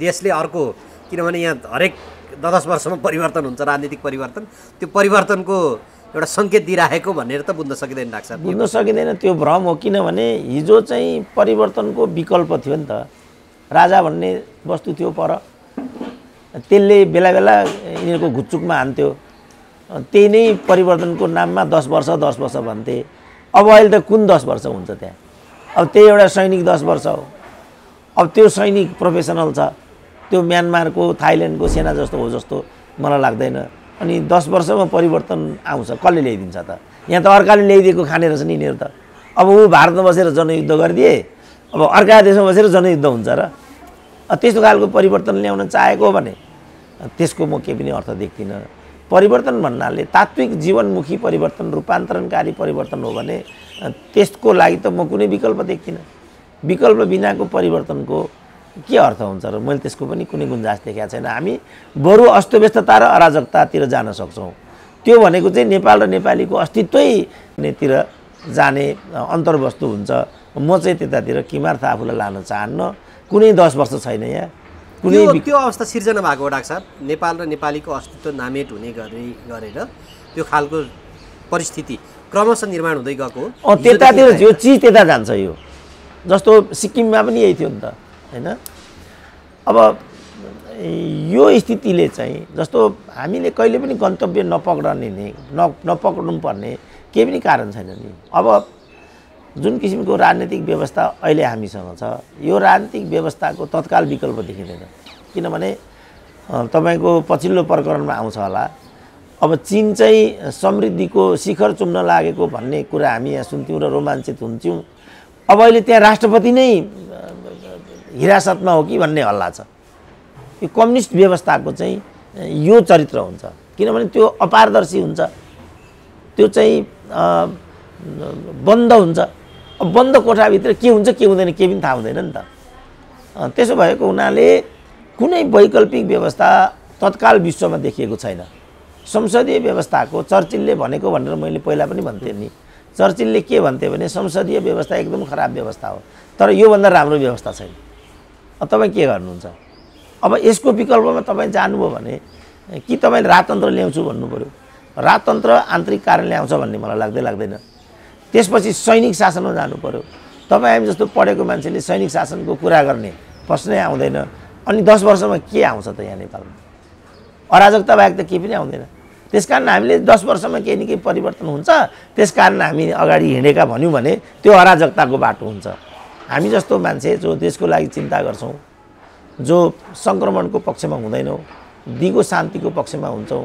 देशले अर्को किनभने यहाँ हरेक दस वर्षमा परिवर्तन हुन्छ राजनीतिक परिवर्तन त्यो परिवर्तनको एउटा सङ्केत दिइराखेको भनेर त बुझ्न सकिँदैन डाक्टर बुझ्न सकिँदैन त्यो भ्रम हो किनभने हिजो चाहिँ परिवर्तनको विकल्प थियो नि त राजा भन्ने वस्तु थियो पर त्यसले बेला बेला यिनीहरूको घुच्चुकमा हान्थ्यो त्यही नै परिवर्तनको नाममा दस वर्ष दस वर्ष भन्थे अब अहिले त कुन दस वर्ष हुन्छ त्यहाँ अब त्यही एउटा सैनिक दस वर्ष हो अब त्यो सैनिक प्रोफेसनल छ त्यो म्यानमारको थाइल्यान्डको सेना जस्तो हो जस्तो मलाई लाग्दैन अनि दस वर्षमा परिवर्तन आउँछ कसले ल्याइदिन्छ त यहाँ त अर्काले ल्याइदिएको खाने रहेछ नि यिनीहरू त अब ऊ भारतमा बसेर जनयुद्ध गरिदिए अब अर्का देशमा बसेर जनयुद्ध हुन्छ र त्यस्तो खालको परिवर्तन ल्याउन चाहेको हो भने त्यसको म केही पनि अर्थ देख्दिनँ परिवर्तन भन्नाले तात्विक जीवनमुखी परिवर्तन रूपान्तरणकारी परिवर्तन हो भने त्यसको लागि त म कुनै विकल्प देख्दिनँ विकल्प बिनाको परिवर्तनको के अर्थ हुन्छ र मैले त्यसको पनि कुनै गुन्जास देखाएको छैन हामी बरु अस्तव्यस्तता र अराजकतातिर जान सक्छौँ त्यो भनेको चाहिँ नेपाल र नेपालीको अस्तित्वैतिर जाने अन्तर्वस्तु हुन्छ म चाहिँ त्यतातिर किमार्थ आफूलाई लान चाहन्न कुनै दस वर्ष छैन यहाँ कुनै त्यो अवस्था सिर्जना भएको डाक साहब नेपाल र नेपालीको अस्तित्व नामेट हुने गरी गरेर त्यो खालको परिस्थिति क्रमशः निर्माण हुँदै गएको त्यतातिर यो चिज त्यता जान्छ यो जस्तो सिक्किममा पनि यही थियो नि त होइन अब यो स्थितिले चाहिँ जस्तो हामीले कहिले पनि गन्तव्य नपक्रने नै न पर्ने केही पनि कारण छैन नि अब जुन किसिमको राजनीतिक व्यवस्था अहिले हामीसँग छ यो राजनीतिक व्यवस्थाको तत्काल विकल्प देखिँदैन किनभने तपाईँको पछिल्लो प्रकरणमा आउँछ होला अब चिन चाहिँ समृद्धिको शिखर चुम्न लागेको भन्ने कुरा हामी यहाँ सुन्थ्यौँ र रोमाञ्चित हुन्थ्यौँ अब अहिले त्यहाँ राष्ट्रपति नै हिरासतमा हो कि भन्ने हल्ला छ यो कम्युनिस्ट व्यवस्थाको चाहिँ यो चरित्र हुन्छ किनभने त्यो अपारदर्शी हुन्छ त्यो चाहिँ बन्द हुन्छ अब बन्द कोठाभित्र के हुन्छ के हुँदैन केही पनि थाहा हुँदैन नि त त्यसो भएको हुनाले कुनै वैकल्पिक व्यवस्था तत्काल विश्वमा देखिएको छैन संसदीय व्यवस्थाको चर्चिलले भनेको भनेर मैले पहिला पनि भन्थेँ नि चर्चिलले के भन्थे भने संसदीय व्यवस्था एकदम खराब व्यवस्था हो तर योभन्दा राम्रो व्यवस्था छैन तपाईँ के गर्नुहुन्छ अब यसको विकल्पमा तपाईँ जानुभयो भने कि तपाईँ राजतन्त्र ल्याउँछु भन्नु पऱ्यो राजतन्त्र आन्तरिक कारणले आउँछ भन्ने मलाई लाग्दै लाग्दैन त्यसपछि सैनिक शासनमा जानु पऱ्यो तपाईँ हामी जस्तो पढेको मान्छेले सैनिक शासनको कुरा गर्ने प्रश्नै आउँदैन अनि दस वर्षमा के आउँछ त यहाँ नेपालमा अराजकता बाहेक त केही पनि आउँदैन त्यस कारण हामीले दस वर्षमा केही न केही परिवर्तन हुन्छ त्यस कारण हामी अगाडि हिँडेका भन्यौँ भने त्यो अराजकताको बाटो हुन्छ हामी जस्तो मान्छे जो देशको लागि चिन्ता गर्छौँ जो सङ्क्रमणको पक्षमा हुँदैनौँ दिगो शान्तिको पक्षमा हुन्छौँ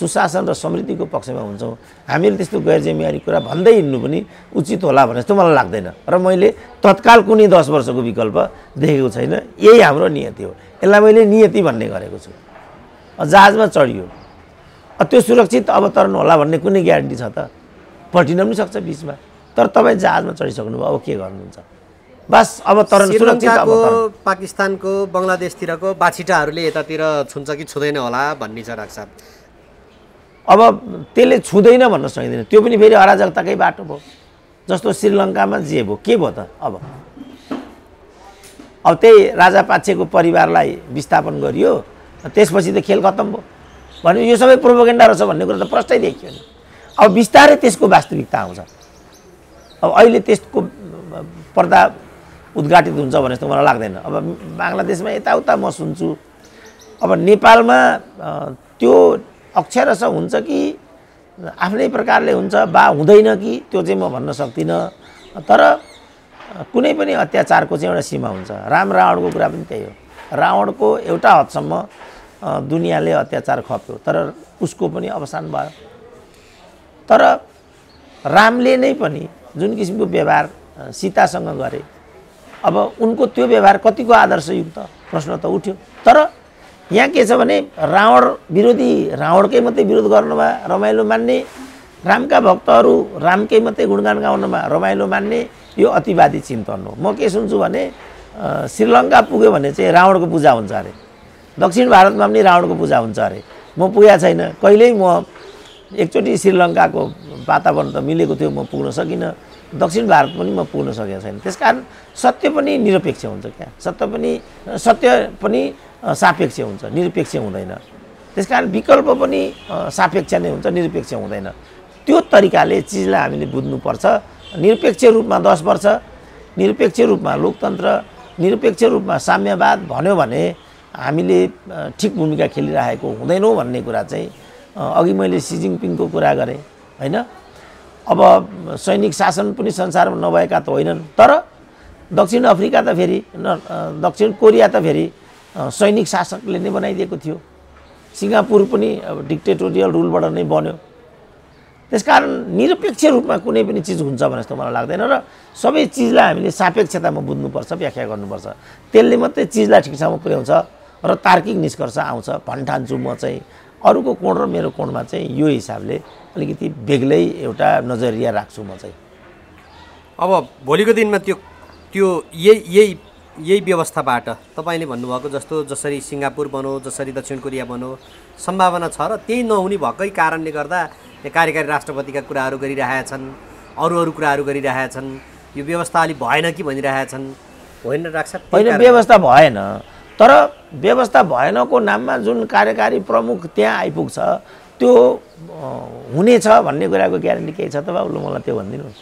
सुशासन र समृद्धिको पक्षमा हुन्छौँ हामीले त्यस्तो गैर जिम्मेवारी कुरा भन्दै हिँड्नु पनि उचित होला भने जस्तो मलाई लाग्दैन र मैले तत्काल कुनै दस वर्षको विकल्प देखेको छैन यही हाम्रो नियति हो यसलाई मैले नियति भन्ने गरेको छु जहाजमा चढियो त्यो सुरक्षित अवतरण होला भन्ने कुनै ग्यारेन्टी छ त पल्टिन पनि सक्छ बिचमा तर तपाईँ जहाजमा चढिसक्नुभयो अब के गर्नुहुन्छ बस अब तर सुरक्षाको पाकिस्तानको बङ्गलादेशतिरको बाछिटाहरूले यतातिर छुन्छ कि छुँदैन होला भन्ने छ डाक्टर अब त्यसले छुँदैन भन्न सकिँदैन त्यो पनि फेरि अराजकताकै बाटो भयो जस्तो श्रीलङ्कामा जे भयो के भयो त अब अब त्यही राजा पाचेको परिवारलाई विस्थापन गरियो त्यसपछि त खेल खत्तम भयो भने यो सबै प्रोपोगेन्डा रहेछ भन्ने कुरा त प्रष्टै देखियो नि अब बिस्तारै त्यसको वास्तविकता आउँछ अब अहिले त्यसको पर्दा उद्घाटित हुन्छ भने जस्तो मलाई लाग्दैन अब बङ्गलादेशमा यताउता म सुन्छु अब नेपालमा त्यो अक्षरस हुन्छ कि आफ्नै प्रकारले हुन्छ बा हुँदैन कि त्यो चाहिँ म भन्न सक्दिनँ तर कुनै पनि अत्याचारको चाहिँ एउटा सीमा हुन्छ राम रावणको कुरा पनि त्यही हो रावणको एउटा हदसम्म दुनियाँले अत्याचार खप्यो तर उसको पनि अवसान भयो तर रामले नै पनि जुन किसिमको व्यवहार सीतासँग गरे अब उनको त्यो व्यवहार कतिको आदर्शयुक्त प्रश्न त उठ्यो तर यहाँ के छ भने रावण विरोधी रावणकै मात्रै विरोध गर्नुमा रमाइलो मान्ने रामका भक्तहरू रामकै मात्रै गुणगान गाउनुमा रमाइलो मान्ने यो अतिवादी चिन्तन हो म के सुन्छु भने श्रीलङ्का पुग्यो भने चाहिँ रावणको पूजा हुन्छ अरे दक्षिण भारतमा पनि रावणको पूजा हुन्छ अरे म पुगेको छैन कहिल्यै म एकचोटि श्रीलङ्काको वातावरण त मिलेको थियो म पुग्न सकिनँ दक्षिण भारत पनि म पुग्न सकेको छैन त्यस कारण सत्य पनि निरपेक्ष हुन्छ क्या सत्य पनि सत्य पनि सापेक्ष हुन्छ निरपेक्ष हुँदैन त्यस कारण विकल्प पनि सापेक्ष नै हुन्छ निरपेक्ष हुँदैन त्यो तरिकाले चिजलाई हामीले बुझ्नुपर्छ निरपेक्ष रूपमा दस वर्ष निरपेक्ष रूपमा लोकतन्त्र निरपेक्ष रूपमा साम्यवाद भन्यो भने हामीले ठिक भूमिका खेलिरहेको हुँदैनौँ भन्ने कुरा चाहिँ अघि मैले सिजिङपिङको कुरा गरेँ होइन अब सैनिक शासन पनि संसारमा नभएका त होइनन् तर दक्षिण अफ्रिका त फेरि दक्षिण कोरिया त फेरि सैनिक शासकले नै बनाइदिएको थियो सिङ्गापुर पनि अब डिक्टेटोरियल रुलबाट नै बन्यो त्यसकारण निरपेक्ष रूपमा कुनै पनि चिज हुन्छ भने जस्तो मलाई लाग्दैन र सबै चिजलाई हामीले सापेक्षतामा बुझ्नुपर्छ व्याख्या गर्नुपर्छ त्यसले मात्रै चिजलाई ठिकसँग पुर्याउँछ र तार्किक निष्कर्ष आउँछ भन्ठान्छु म चाहिँ अरूको कोण र मेरो कोणमा चाहिँ यो हिसाबले अलिकति बेग्लै एउटा नजरिया राख्छु म चाहिँ अब भोलिको दिनमा त्यो त्यो यही यही यही व्यवस्थाबाट तपाईँले भन्नुभएको जस्तो जसरी सिङ्गापुर बनो जसरी दक्षिण कोरिया बनो सम्भावना छ र त्यही नहुने भएकै कारणले गर्दा कार्यकारी राष्ट्रपतिका कुराहरू गरिरहेका छन् अरू अरू कुराहरू गरिरहेका छन् यो व्यवस्था अलिक भएन कि भनिरहेका छन् होइन राख्छ होइन व्यवस्था भएन तर व्यवस्था भएनको नाममा जुन कार्यकारी प्रमुख त्यहाँ आइपुग्छ त्यो हुनेछ भन्ने कुराको ग्यारेन्टी केही छ त बाबुले मलाई त्यो भनिदिनुहोस्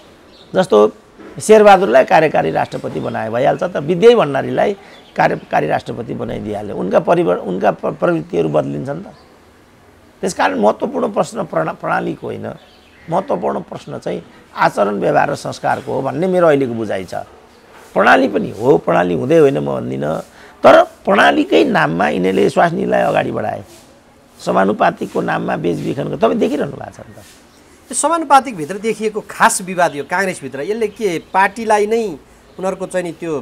जस्तो शेरबहादुरलाई कार्यकारी राष्ट्रपति बनाए भइहाल्छ त विद्या भण्डारीलाई कार्यकारी राष्ट्रपति बनाइदिइहाल्यो उनका परिवर्तन उनका प्रवृत्तिहरू बदलिन्छन् त त्यस कारण महत्त्वपूर्ण प्रश्न प्रणा प्रणालीको होइन महत्त्वपूर्ण प्रश्न चाहिँ आचरण व्यवहार र संस्कारको हो भन्ने मेरो अहिलेको बुझाइ छ प्रणाली पनि हो प्रणाली हुँदै होइन म भन्दिनँ तर प्रणालीकै नाममा यिनीहरूले स्वास्नीलाई अगाडि बढाए समानुपातिकको नाममा बेचबिखनको तपाईँ देखिरहनु भएको छ नि त समानुपातिकभित्र देखिएको खास विवाद यो काङ्ग्रेसभित्र यसले के पार्टीलाई नै उनीहरूको चाहिँ नि त्यो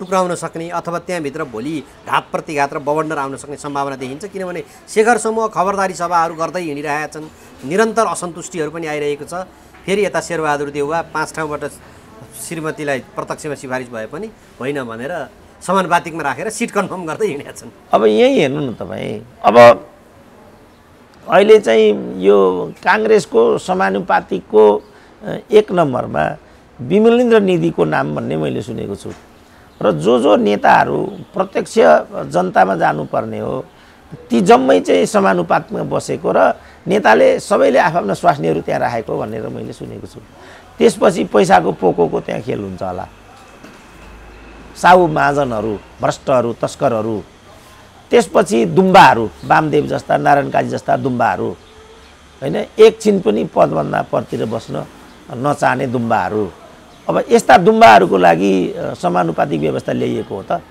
टुक्राउन सक्ने अथवा त्यहाँभित्र भोलि घात प्रतिघात र बवन्डर आउन सक्ने सम्भावना देखिन्छ किनभने शेखर समूह खबरदारी सभाहरू गर्दै हिँडिरहेका छन् निरन्तर असन्तुष्टिहरू पनि आइरहेको छ फेरि यता शेरबहादुर देउवा पाँच ठाउँबाट श्रीमतीलाई प्रत्यक्षमा सिफारिस भए पनि होइन भनेर समानुपातिकमा राखेर सिट कन्फर्म गर्दै हिँडेका छन् अब यहीँ हेर्नु न तपाईँ अब अहिले चाहिँ यो काङ्ग्रेसको समानुपातिकको एक नम्बरमा विमलेन्द्र निधिको नाम भन्ने मैले सुनेको छु र जो जो नेताहरू प्रत्यक्ष जनतामा जानुपर्ने हो ती जम्मै चाहिँ समानुपातमा बसेको र नेताले सबैले आफ्ना स्वास्नीहरू त्यहाँ राखेको भनेर मैले सुनेको छु त्यसपछि पैसाको पोको त्यहाँ खेल हुन्छ होला साहु महाजनहरू भ्रष्टहरू तस्करहरू त्यसपछि दुम्बाहरू वामदेव जस्ता नारायण काजी जस्ता दुम्बाहरू होइन एकछिन पनि पदभन्दा परतिर बस्न नचाहने दुम्बाहरू अब यस्ता दुम्बाहरूको लागि समानुपातिक व्यवस्था ल्याइएको हो त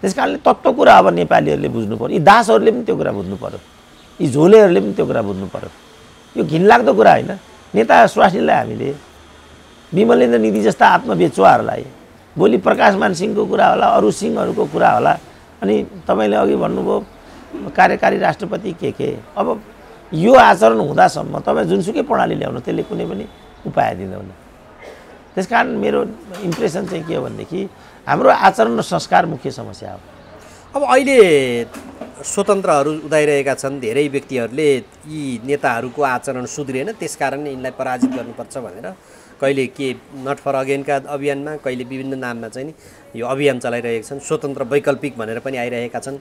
त्यस कारणले तत्त्व कुरा अब नेपालीहरूले बुझ्नु पऱ्यो यी दासहरूले पनि त्यो कुरा बुझ्नु पऱ्यो यी झोलेहरूले पनि त्यो कुरा बुझ्नु पऱ्यो यो घिनलाग्दो कुरा होइन नेता स्वास्नीलाई हामीले विमलेन्द्र निधि जस्ता आत्मबेचुवाहरूलाई भोलि प्रकाशमान सिंहको कुरा होला अरू सिंहहरूको कुरा होला अनि तपाईँले अघि भन्नुभयो कार्यकारी राष्ट्रपति के के अब यो आचरण हुँदासम्म तपाईँ जुनसुकै प्रणाली ल्याउनु त्यसले कुनै पनि उपाय दिँदैन त्यस कारण मेरो इम्प्रेसन चाहिँ के हो भनेदेखि हाम्रो आचरण र संस्कार मुख्य समस्या हो अब अहिले स्वतन्त्रहरू उदाइरहेका छन् धेरै व्यक्तिहरूले यी नेताहरूको आचरण सुध्रिएन त्यसकारण यिनलाई पराजित गर्नुपर्छ भनेर कहिले के नट फर अगेनका अभियानमा कहिले विभिन्न नाममा चाहिँ नि यो अभियान चलाइरहेका छन् स्वतन्त्र वैकल्पिक भनेर पनि आइरहेका छन्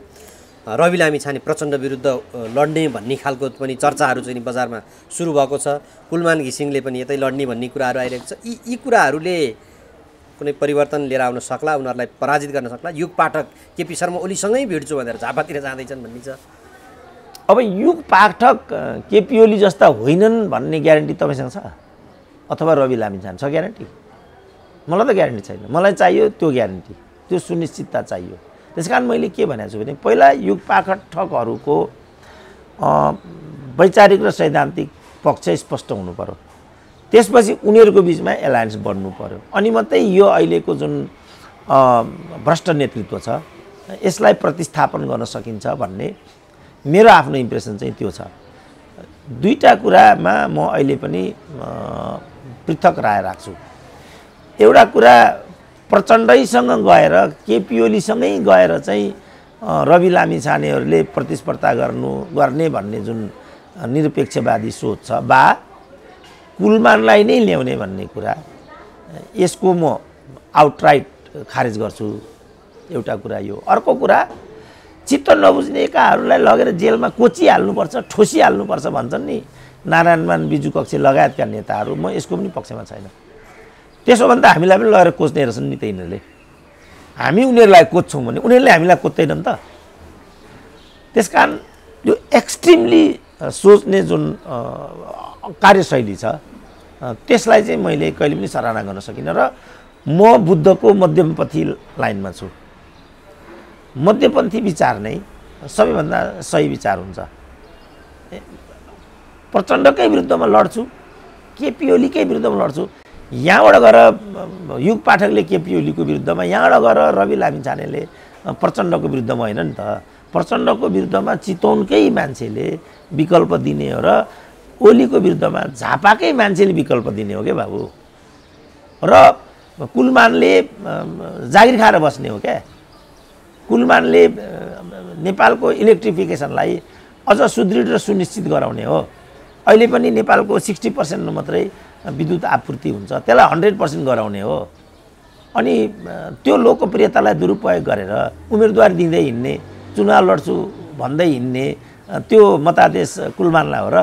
रवि लामी छाने प्रचण्ड विरुद्ध लड्ने भन्ने खालको पनि चर्चाहरू चाहिँ बजारमा सुरु भएको छ कुलमान घिसिङले पनि यतै लड्ने भन्ने कुराहरू आइरहेको छ यी यी कुराहरूले कुनै परिवर्तन लिएर आउन सक्ला उनीहरूलाई पराजित गर्न सक्ला युग पाठक केपी शर्मा ओलीसँगै भिड्छु भनेर झापातिर जाँदैछन् भन्ने छ अब युग पाठक केपी ओली जस्ता होइनन् भन्ने ग्यारेन्टी तपाईँसँग छ अथवा रवि लामी जान्छ ग्यारेन्टी मलाई त ग्यारेन्टी छैन मलाई चाहियो त्यो ग्यारेन्टी त्यो सुनिश्चितता चाहियो त्यस कारण मैले के भनेको छु भने पहिला युग पाखट ठकहरूको वैचारिक र सैद्धान्तिक पक्ष स्पष्ट हुनु पऱ्यो त्यसपछि उनीहरूको बिचमा एलायन्स बढ्नु पऱ्यो अनि मात्रै यो अहिलेको जुन भ्रष्ट नेतृत्व छ यसलाई प्रतिस्थापन गर्न सकिन्छ भन्ने मेरो आफ्नो इम्प्रेसन चाहिँ त्यो छ दुईवटा कुरामा म अहिले पनि पृथक राय राख्छु एउटा कुरा प्रचण्डैसँग गएर केपी ओलीसँगै गएर चाहिँ रवि लामी छानेहरूले प्रतिस्पर्धा गर्नु गर्ने भन्ने जुन निरपेक्षवादी सोच छ बा कुलमानलाई नै ल्याउने भन्ने कुरा यसको म आउटराइट खारेज गर्छु एउटा कुरा यो अर्को कुरा चित्त नबुझ्ने एकाहरूलाई लगेर जेलमा कोचिहाल्नुपर्छ ठोसिहाल्नुपर्छ भन्छन् नि नारायणमान बिजु कक्ष लगायतका नेताहरू म यसको पनि पक्षमा छैन त्यसो भने त हामीलाई पनि लगेर कोच्ने रहेछन् नि त यिनीहरूले हामी उनीहरूलाई कोच्छौँ भने उनीहरूले हामीलाई कोच्दैनन् त त्यस कारण यो एक्सट्रिमली सोच्ने जुन कार्यशैली छ त्यसलाई चाहिँ मैले कहिले पनि सराहना गर्न सकिनँ र म बुद्धको मध्यमपन्थी लाइनमा छु मध्यपन्थी विचार नै सबैभन्दा सही विचार हुन्छ प्रचण्डकै विरुद्धमा लड्छु केपी ओलीकै विरुद्धमा लड्छु यहाँबाट गएर युग पाठकले केपी ओलीको विरुद्धमा यहाँबाट गएर रवि लामिछानेले प्रचण्डको विरुद्धमा होइन नि त प्रचण्डको विरुद्धमा चितौनकै मान्छेले विकल्प दिने हो र ओलीको विरुद्धमा झापाकै मान्छेले विकल्प दिने हो क्या बाबु र कुलमानले जागिर खाएर बस्ने हो क्या कुलमानले नेपालको इलेक्ट्रिफिकेसनलाई अझ सुदृढ र सुनिश्चित गराउने हो अहिले पनि नेपालको सिक्सटी पर्सेन्ट मात्रै विद्युत आपूर्ति हुन्छ त्यसलाई हन्ड्रेड पर्सेन्ट गराउने हो अनि त्यो लोकप्रियतालाई दुरुपयोग गरेर उम्मेदवार दिँदै हिँड्ने चुनाव लड्छु भन्दै हिँड्ने त्यो मतादेश कुलमानलाई हो र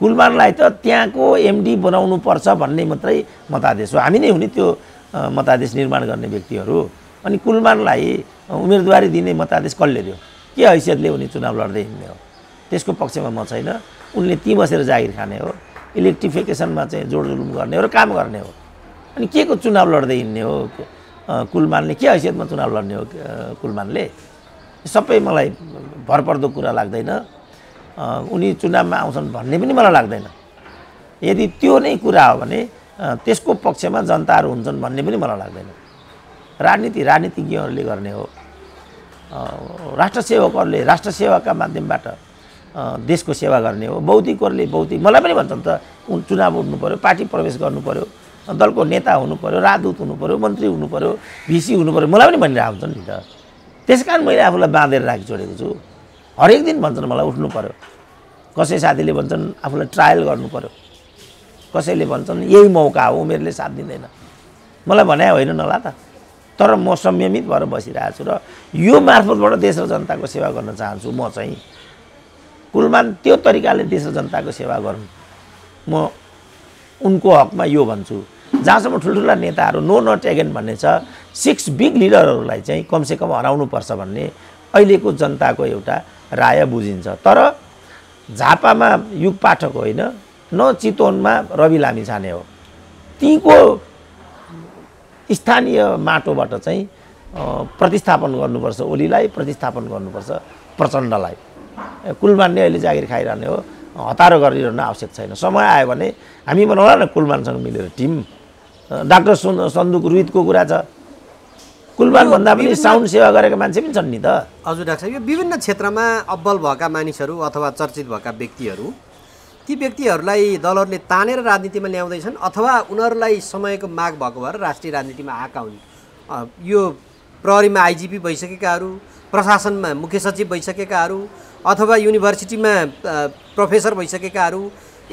कुलमानलाई त त्यहाँको एमडी बनाउनु पर्छ भन्ने मात्रै मतादेश हो हामी नै हुने त्यो मतादेश निर्माण गर्ने व्यक्तिहरू अनि कुलमानलाई उम्मेदवारी दिने मतादेश कसले दियो के हैसियतले उनी चुनाव लड्दै हिँड्ने हो त्यसको पक्षमा म छैन उनले ती बसेर जागिर खाने हो इलेक्ट्रिफिकेसनमा चाहिँ जोडजुलुम गर्ने हो र काम गर्ने हो अनि के को चुनाव लड्दै हिँड्ने हो कुलमानले के हैसियतमा चुनाव लड्ने हो कुलमानले सबै मलाई भरपर्दो कुरा लाग्दैन उनी चुनावमा आउँछन् भन्ने पनि मलाई लाग्दैन यदि त्यो नै कुरा हो भने त्यसको पक्षमा जनताहरू हुन्छन् भन्ने पनि मलाई लाग्दैन राजनीति राजनीतिज्ञहरूले गर्ने हो राष्ट्र सेवकहरूले राष्ट्र सेवाका माध्यमबाट देशको सेवा गर्ने हो बौद्धिकहरूले बौद्धिक मलाई पनि भन्छन् त चुनाव उठ्नु पऱ्यो पार्टी प्रवेश गर्नु पऱ्यो दलको नेता हुनु पऱ्यो राजदूत हुनु पऱ्यो मन्त्री हुनु पऱ्यो भिसी हुनु पऱ्यो मलाई पनि भनिरहेको हुन्छ नि त त्यस कारण मैले आफूलाई बाँधेर राखिचोडेको छु हरेक दिन भन्छन् मलाई उठ्नु पऱ्यो कसै साथीले भन्छन् आफूलाई ट्रायल गर्नु पऱ्यो कसैले भन्छन् यही मौका हो उमेरले साथ दिँदैन मलाई भने होइन नला त तर म संयमित भएर बसिरहेको छु र यो मार्फतबाट देश र जनताको सेवा गर्न चाहन्छु म चाहिँ कुलमान त्यो तरिकाले देश र जनताको सेवा गरौँ म उनको हकमा यो भन्छु जहाँसम्म ठुल्ठुला नेताहरू नो नट एगेन भन्ने छ सिक्स बिग लिडरहरूलाई चाहिँ कमसेकम हराउनुपर्छ भन्ने अहिलेको जनताको एउटा राय बुझिन्छ तर झापामा युग पाठक होइन न चितवनमा रवि लामी छाने हो तीको स्थानीय माटोबाट चाहिँ प्रतिस्थापन गर्नुपर्छ ओलीलाई प्रतिस्थापन गर्नुपर्छ प्रचण्डलाई कुलमानले अहिले जागिर खाइरहने हो हतारो गरिरहनु आवश्यक छैन समय आयो भने हामी बनाउला न कुलमानसँग मिलेर टिम डाक्टर सन्दुक रोहितको कुरा छ कुलमान भन्दा पनि साउन्ड सेवा गरेका मान्छे पनि छन् नि त हजुर डाक्टर साहब यो विभिन्न क्षेत्रमा अब्बल भएका मानिसहरू अथवा चर्चित भएका व्यक्तिहरू ती व्यक्तिहरूलाई दलहरूले तानेर राजनीतिमा ल्याउँदैछन् अथवा उनीहरूलाई समयको माग भएको भएर राष्ट्रिय राजनीतिमा आएका हुन् यो प्रहरीमा आइजिपी भइसकेकाहरू प्रशासनमा मुख्य सचिव भइसकेकाहरू अथवा युनिभर्सिटीमा प्रोफेसर भइसकेकाहरू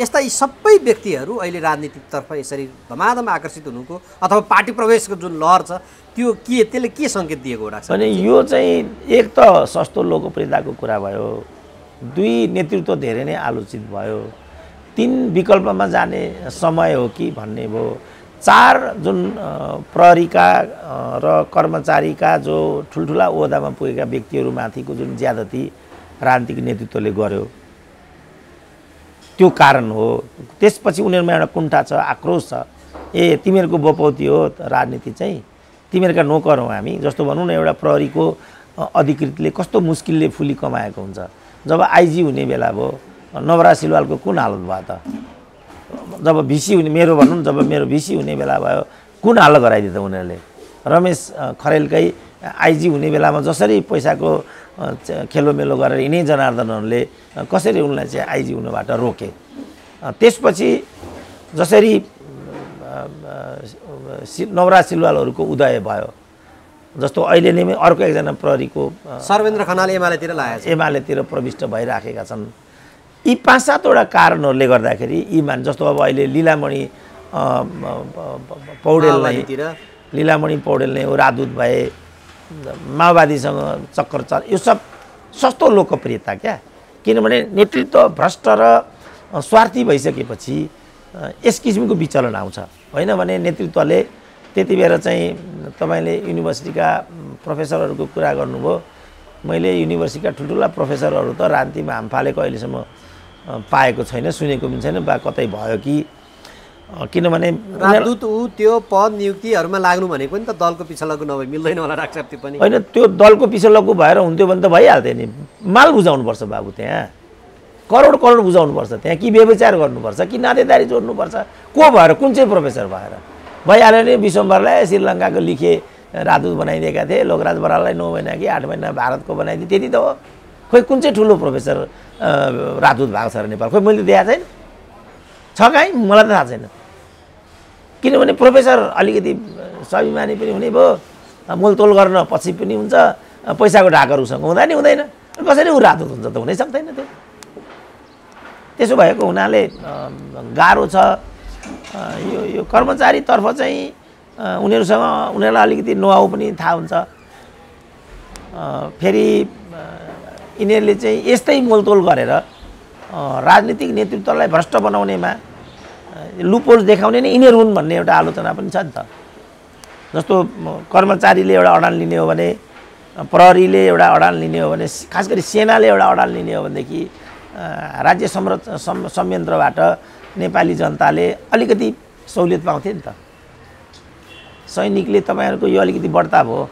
यस्ता यी सबै व्यक्तिहरू अहिले राजनीतितर्फ यसरी धमाधम आकर्षित हुनुको अथवा पार्टी प्रवेशको जुन लहर छ त्यो के त्यसले के सङ्केत दिएको राख्छ अनि यो चाहिँ एक त सस्तो लोकप्रियताको कुरा भयो दुई नेतृत्व धेरै नै आलोचित भयो तिन विकल्पमा जाने समय हो कि भन्ने भयो चार जुन प्रहरीका र कर्मचारीका जो ठुल्ठुला ओहदामा पुगेका व्यक्तिहरूमाथिको जुन ज्यादती राजनीतिक नेतृत्वले गर्यो त्यो कारण हो त्यसपछि उनीहरूमा एउटा कुण्ठा छ आक्रोश छ ए तिमीहरूको बपौती हो राजनीति चाहिँ तिमीहरूका नोकर हौ हामी जस्तो भनौँ न एउटा प्रहरीको अधिकृतले कस्तो मुस्किलले फुली कमाएको हुन्छ जब आइजी हुने बेला भयो नवरा सिलवालको कुन हालत भयो त जब भिसी हुने मेरो भनौँ न जब मेरो भिसी हुने बेला भयो कुन हाल गराइदिए त उनीहरूले रमेश खरेलकै आइजी हुने बेलामा जसरी पैसाको खेलोमेलो गरेर यिनै जनार्दनहरूले कसरी उनलाई चाहिँ आइजी हुनबाट रोके त्यसपछि जसरी नवराज सिलवालहरूको उदय भयो जस्तो अहिले नै अर्को एकजना प्रहरीको सर्वेन्द्र खनाल एमालेतिर लागेको एमालेतिर प्रविष्ट भइराखेका छन् यी पाँच सातवटा कारणहरूले गर्दाखेरि यी मान जस्तो अब अहिले लिलामणि पौडेल नै लिलामणि पौडेल नै हो राजदूत भए माओवादीसँग चक्कर चल यो सब सस्तो लोकप्रियता क्या किनभने नेतृत्व भ्रष्ट र स्वार्थी भइसकेपछि यस किसिमको विचलन आउँछ होइन भने नेतृत्वले त्यति चाहिँ तपाईँले युनिभर्सिटीका प्रोफेसरहरूको कुरा गर्नुभयो मैले युनिभर्सिटीका ठुल्ठुला प्रोफेसरहरू त रान्तिमा हाम फालेको अहिलेसम्म पाएको छैन सुनेको पनि छैन बा कतै भयो कि किनभने राजदूत ऊ त्यो पद नियुक्तिहरूमा लाग्नु भनेको नि त दलको पिछलाको नभए मिल्दैन होला डाक्टर त्यो पनि होइन त्यो दलको पिछलाको भएर हुन्थ्यो भने त भइहाल्थ्यो नि माल बुझाउनुपर्छ बाबु त्यहाँ करोड करोड बुझाउनुपर्छ त्यहाँ कि व्यवचार गर्नुपर्छ कि नातेदारी जोड्नुपर्छ को भएर कुन चाहिँ प्रोफेसर भएर भइहाल्यो नि विश्वम्बरलाई श्रीलङ्काको लिखे राजदूत बनाइदिएका थिए लोकराज बराललाई नौ महिना कि आठ महिना भारतको बनाइदिए त्यति त हो खोइ कुन चाहिँ ठुलो प्रोफेसर राजदूत भएको छ र नेपाल खोइ मैले देखाएको छैन छ कहीँ मलाई त थाहा छैन किनभने प्रोफेसर अलिकति स्वाभिमानी पनि हुने भयो मोलतोल गर्न पछि पनि हुन्छ पैसाको ढाकहरू उसँग हुँदा नि हुँदैन कसरी ऊ राजदूत हुन्छ त हुनै सक्दैन त्यो त्यसो भएको हुनाले गाह्रो छ यो यो कर्मचारीतर्फ चाहिँ उनीहरूसँग उनीहरूलाई अलिकति नुहाउ पनि थाहा हुन्छ फेरि यिनीहरूले चाहिँ यस्तै मोलतोल गरेर राजनीतिक नेतृत्वलाई भ्रष्ट बनाउनेमा लुपोज देखाउने नै यिनीहरू हुन् भन्ने एउटा आलोचना पनि छ नि त जस्तो कर्मचारीले एउटा अडान लिने हो भने प्रहरीले एउटा अडान लिने हो भने खास गरी सेनाले एउटा अडान लिने हो भनेदेखि राज्य संरच संयन्त्रबाट नेपाली जनताले अलिकति सहुलियत पाउँथे नि त सैनिकले तपाईँहरूको यो अलिकति बढ्ता भयो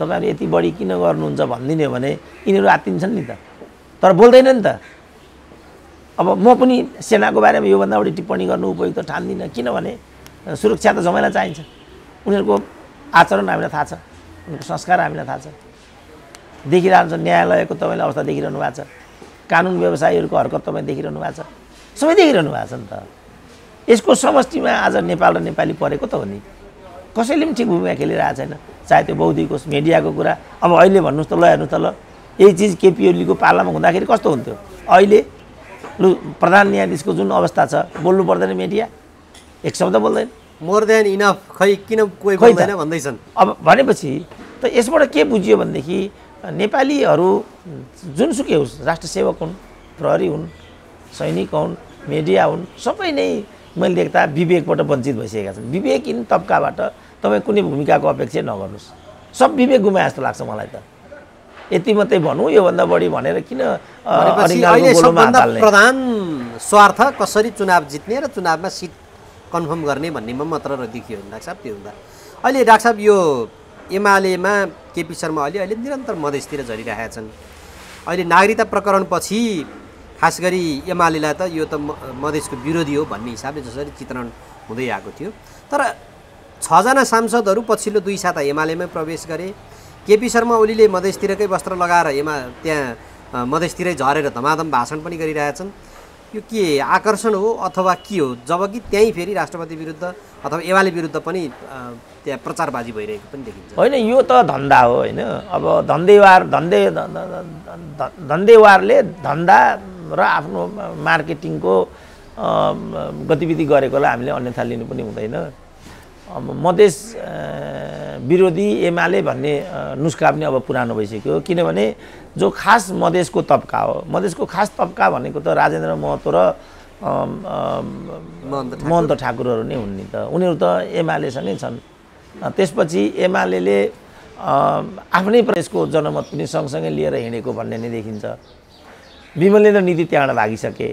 तपाईँहरू यति बढी किन गर्नुहुन्छ भनिदिने हो भने यिनीहरू आत्तिन्छन् नि त तर बोल्दैन नि त अब म पनि सेनाको बारेमा योभन्दा बढी टिप्पणी गर्नु उपयुक्त ठान्दिनँ किनभने सुरक्षा त सबैलाई चाहिन्छ उनीहरूको आचरण हामीलाई थाहा छ उनीहरूको संस्कार हामीलाई थाहा छ देखिरहन्छ न्यायालयको तपाईँले अवस्था देखिरहनु भएको छ कानुन व्यवसायीहरूको हरकत तपाईँ देखिरहनु भएको छ सबै देखिरहनु भएको छ नि त यसको समष्टिमा आज नेपाल र नेपाली परेको त हो नि कसैले पनि ठिक भूमिका खेलिरहेको छैन चाहे त्यो बौद्धिक होस् मिडियाको कुरा अब अहिले भन्नुहोस् त ल हेर्नुहोस् त ल यही चिज केपी ओलीको पालामा हुँदाखेरि कस्तो हुन्थ्यो अहिले लु प्रधान न्यायाधीशको जुन अवस्था छ बोल्नु पर्दैन मिडिया एक शब्द बोल्दैन मोर देन इनफ खै किन कोही बोल्दैन भन्दैछन् अब भनेपछि त यसबाट के बुझियो भनेदेखि नेपालीहरू जुनसुकै होस् राष्ट्र सेवक हुन् प्रहरी हुन् सैनिक हुन् मिडिया हुन् सबै नै मैले देख्दा विवेकबाट वञ्चित भइसकेका छन् विवेकहीन तब्काबाट तपाईँ कुनै भूमिकाको अपेक्षा नगर्नुहोस् सब विवेक गुमाए जस्तो लाग्छ मलाई त यति मात्रै भनौँ योभन्दा बढी भनेर किन प्रधान स्वार्थ कसरी चुनाव जित्ने र चुनावमा सिट कन्फर्म गर्ने भन्नेमा मात्र देखियो भने डाक्टर साहब त्यो हुँदा अहिले डाक्टर साहब यो एमालेमा केपी शर्मा अहिले अहिले निरन्तर मधेसतिर झरिरहेका छन् अहिले नागरिकता प्रकरणपछि खास गरी एमालेलाई त यो त मधेसको विरोधी हो भन्ने हिसाबले जसरी चित्रण हुँदै आएको थियो तर छजना सांसदहरू पछिल्लो दुई साता हिमालयमै प्रवेश गरे केपी शर्मा ओलीले मधेसतिरकै वस्त्र लगाएर हेमा त्यहाँ मधेसतिरै झरेर धमाधम भाषण पनि गरिरहेछन् यो के आकर्षण हो अथवा के हो जबकि त्यहीँ फेरि राष्ट्रपति विरुद्ध अथवा एमाले विरुद्ध पनि त्यहाँ प्रचारबाजी भइरहेको पनि देखिन्छ होइन यो त धन्दा हो होइन अब धन्देवार धन्दे धन्देवारले धन्दा र आफ्नो मार्केटिङको गतिविधि गरेकोलाई हामीले अन्यथा लिनु पनि हुँदैन मधेस विरोधी एमाले भन्ने नुस्खा पनि अब पुरानो भइसक्यो किनभने जो खास मधेसको तब्का हो मधेसको खास तब्का भनेको त राजेन्द्र महतो र महन्त ठाकुरहरू नै हुन् नि त उनीहरू त एमालेसँगै छन् त्यसपछि एमाले आफ्नै प्रदेशको जनमत पनि सँगसँगै लिएर हिँडेको भन्ने नै देखिन्छ विमलेन्द्र नीति त्यहाँबाट भागिसके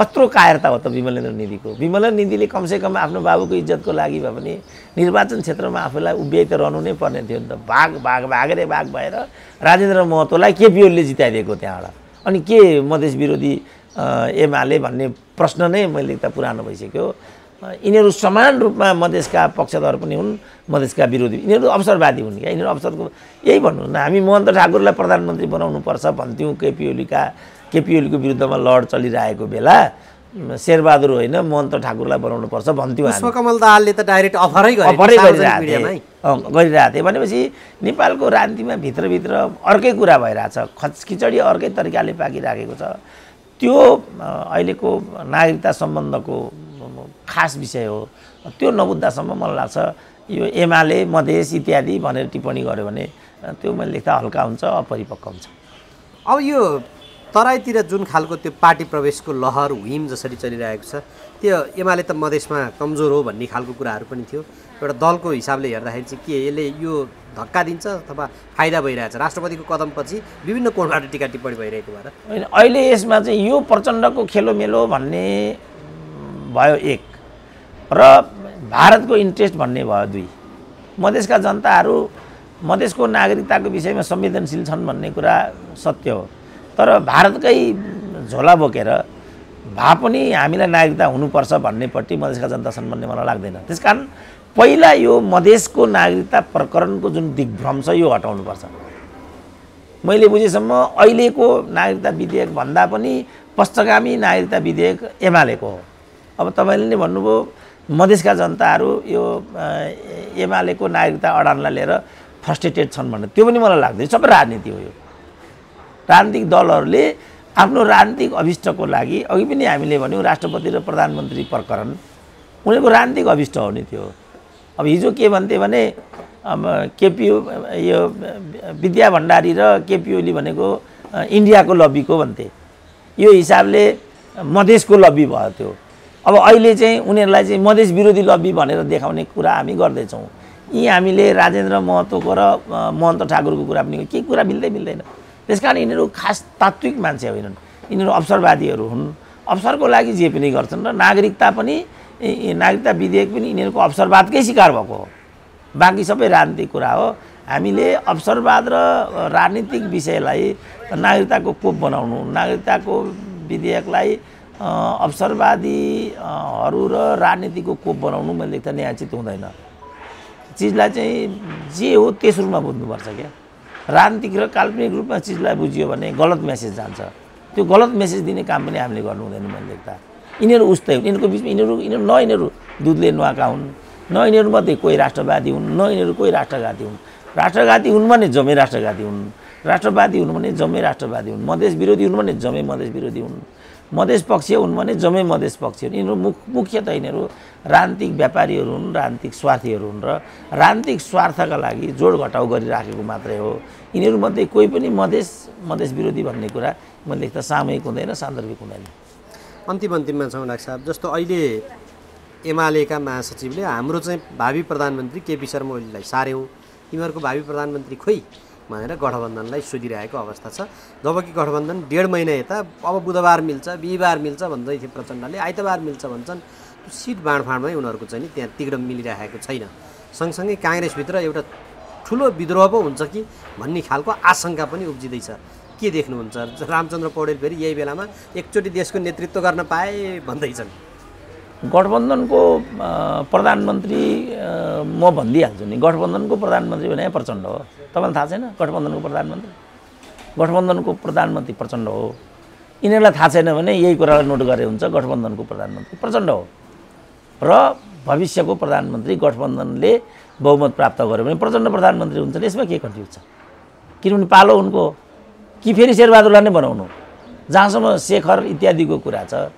कत्रो कायरता हो त विमलेन्द्र निधिको विमलेन्द्र निधिले कमसेकम आफ्नो बाबुको इज्जतको लागि भए पनि निर्वाचन क्षेत्रमा आफूलाई उभ्याइ त रहनु नै पर्ने थियो नि त भाग भाग भागेरै भाग भएर राजेन्द्र महतोलाई केपिओले जिताइदिएको त्यहाँबाट अनि के मधेस विरोधी एमाले भन्ने प्रश्न नै मैले त पुरानो भइसक्यो यिनीहरू समान रूपमा मधेसका पक्षधर पनि हुन् मधेसका विरोधी यिनीहरू अवसरवादी हुन् क्या यिनीहरू अवसरको यही भन्नु न हामी महन्त ठाकुरलाई प्रधानमन्त्री बनाउनुपर्छ भन्थ्यौँ केपिओलीका केपी ओलीको विरुद्धमा लड चलिरहेको बेला शेरबहादुर होइन महन्त ठाकुरलाई बनाउनुपर्छ भन्थ्यो कमल दाहालले त डाइरेक्ट अफरै अफरै गरिरहेको थिए भनेपछि नेपालको रान्तिमा भित्रभित्र अर्कै कुरा भइरहेछ खच खिचडी अर्कै तरिकाले पाकिराखेको छ त्यो अहिलेको नागरिकता सम्बन्धको खास विषय हो त्यो नबुझ्दासम्म मलाई लाग्छ यो एमाले मधेस इत्यादि भनेर टिप्पणी गऱ्यो भने त्यो मैले लेख्दा हल्का हुन्छ अपरिपक्व हुन्छ अब यो तराईतिर जुन खालको त्यो पार्टी प्रवेशको लहर हुम जसरी चलिरहेको छ त्यो एमाले त मधेसमा कमजोर हो भन्ने खालको कुराहरू पनि थियो एउटा दलको हिसाबले हेर्दाखेरि चाहिँ के यसले यो धक्का दिन्छ अथवा फाइदा भइरहेछ राष्ट्रपतिको कदमपछि विभिन्न कोणबाट टिका टिप्पणी भइरहेको भएर होइन अहिले यसमा चाहिँ यो प्रचण्डको खेलोमेलो भन्ने भयो एक र भारतको इन्ट्रेस्ट भन्ने भयो दुई मधेसका जनताहरू मधेसको नागरिकताको विषयमा संवेदनशील छन् भन्ने कुरा सत्य हो तर भारतकै झोला बोकेर भए पनि हामीलाई नागरिकता हुनुपर्छ भन्नेपट्टि मधेसका जनता छन् भन्ने मलाई लाग्दैन त्यस कारण पहिला यो मधेसको नागरिकता प्रकरणको जुन दिग्भ्रम छ यो हटाउनुपर्छ मैले बुझेसम्म अहिलेको नागरिकता विधेयक भन्दा पनि पश्चगामी नागरिकता विधेयक एमालेको हो अब तपाईँले नै भन्नुभयो मधेसका जनताहरू यो एमालेको नागरिकता अडानलाई लिएर फ्रस्ट्रेटेड छन् भन्ने त्यो पनि मलाई लाग्दैन सबै राजनीति हो यो राजनीतिक दलहरूले आफ्नो राजनीतिक अभिष्टको लागि अघि पनि हामीले भन्यौँ राष्ट्रपति र प्रधानमन्त्री प्रकरण उनीहरूको राजनीतिक अभिष्ट हुने थियो अब हिजो के भन्थे भने केपिओ यो विद्या भण्डारी र केपिओली भनेको इन्डियाको लब्बीको भन्थे यो हिसाबले मधेसको लब्बी भयो त्यो अब अहिले चाहिँ उनीहरूलाई चाहिँ मधेस विरोधी लब्बी भनेर देखाउने कुरा हामी गर्दैछौँ यी हामीले राजेन्द्र महतोको र महन्त ठाकुरको कुरा पनि के कुरा मिल्दै मिल्दैन त्यस कारण यिनीहरू खास तात्विक मान्छे होइनन् यिनीहरू अवसरवादीहरू हुन् अवसरको लागि जे पनि गर्छन् र नागरिकता पनि नागरिकता विधेयक पनि यिनीहरूको अवसरवादकै शिकार भएको हो बाँकी सबै राजनीतिक कुरा हो हामीले अवसरवाद र राजनीतिक विषयलाई नागरिकताको कोप बनाउनु नागरिकताको विधेयकलाई अवसरवादीहरू र राजनीतिको कोप बनाउनु मैले देख्दा न्यायचित हुँदैन चिजलाई चाहिँ जे हो त्यस बुझ्नुपर्छ क्या राजनीतिक र काल्पनिक रूपमा चिजलाई बुझियो भने गलत मेसेज जान्छ त्यो गलत मेसेज दिने काम पनि हामीले गर्नु हुँदैन मैले देख्दा यिनीहरू उस्तै हुन् यिनीहरूको बिचमा यिनीहरू यिनीहरू न यिनीहरू दुधले नुहाएका हुन् न यिनीहरूमध्ये कोही राष्ट्रवादी हुन् न यिनीहरू कोही राष्ट्रघाती हुन् राष्ट्रघाती हुन् भने जम्मै राष्ट्रघाती हुन् राष्ट्रवादी हुन् भने जम्मै राष्ट्रवादी हुन् मधेस विरोधी हुन् भने जम्मै मधेस विरोधी हुन् मधेस पक्षीय हुन् भने जम्मै मधेस पक्षीय हुन् यिनीहरू मुख मुख्यतः यिनीहरू रान्तिक व्यापारीहरू हुन् रान्तिक स्वार्थीहरू हुन् र रान्तिक स्वार्थका लागि जोड घटाउ गरिराखेको मात्रै हो यिनीहरूमध्ये कोही पनि मधेस मधेस विरोधी भन्ने कुरा मैले त सामूहिक हुँदैन सान्दर्भिक हुँदैन अन्तिम अन्तिममा छौँ डाक्टर साहब जस्तो अहिले एमालेका महासचिवले हाम्रो चाहिँ भावी प्रधानमन्त्री केपी शर्मा ओलीलाई सार्यौँ तिमीहरूको भावी प्रधानमन्त्री खोइ भनेर गठबन्धनलाई सोधिरहेको अवस्था छ जबकि गठबन्धन डेढ महिना यता अब बुधबार मिल्छ बिहिबार मिल्छ भन्दै थियो प्रचण्डले आइतबार मिल्छ भन्छन् सिट बाँडफाँडमै उनीहरूको चाहिँ नि त्यहाँ तिग्रम मिलिरहेको छैन सँगसँगै काङ्ग्रेसभित्र एउटा ठुलो विद्रोह पो हुन्छ कि भन्ने खालको आशंका पनि उब्जिँदैछ के देख्नुहुन्छ रामचन्द्र पौडेल फेरि यही बेलामा एकचोटि देशको नेतृत्व गर्न पाए भन्दैछन् गठबन्धनको प्रधानमन्त्री म भनिदिइहाल्छु नि गठबन्धनको प्रधानमन्त्री भने प्रचण्ड हो तपाईँलाई थाहा छैन गठबन्धनको प्रधानमन्त्री गठबन्धनको प्रधानमन्त्री प्रचण्ड हो यिनीहरूलाई थाहा छैन भने यही कुरालाई नोट गरे हुन्छ गठबन्धनको प्रधानमन्त्री प्रचण्ड हो र भविष्यको प्रधानमन्त्री गठबन्धनले बहुमत प्राप्त गर्यो भने प्रचण्ड प्रधानमन्त्री हुन्छन् यसमा के कन्फ्युज छ किनभने पालो उनको कि फेरि शेरबहादुरलाई नै बनाउनु जहाँसम्म शेखर इत्यादिको कुरा छ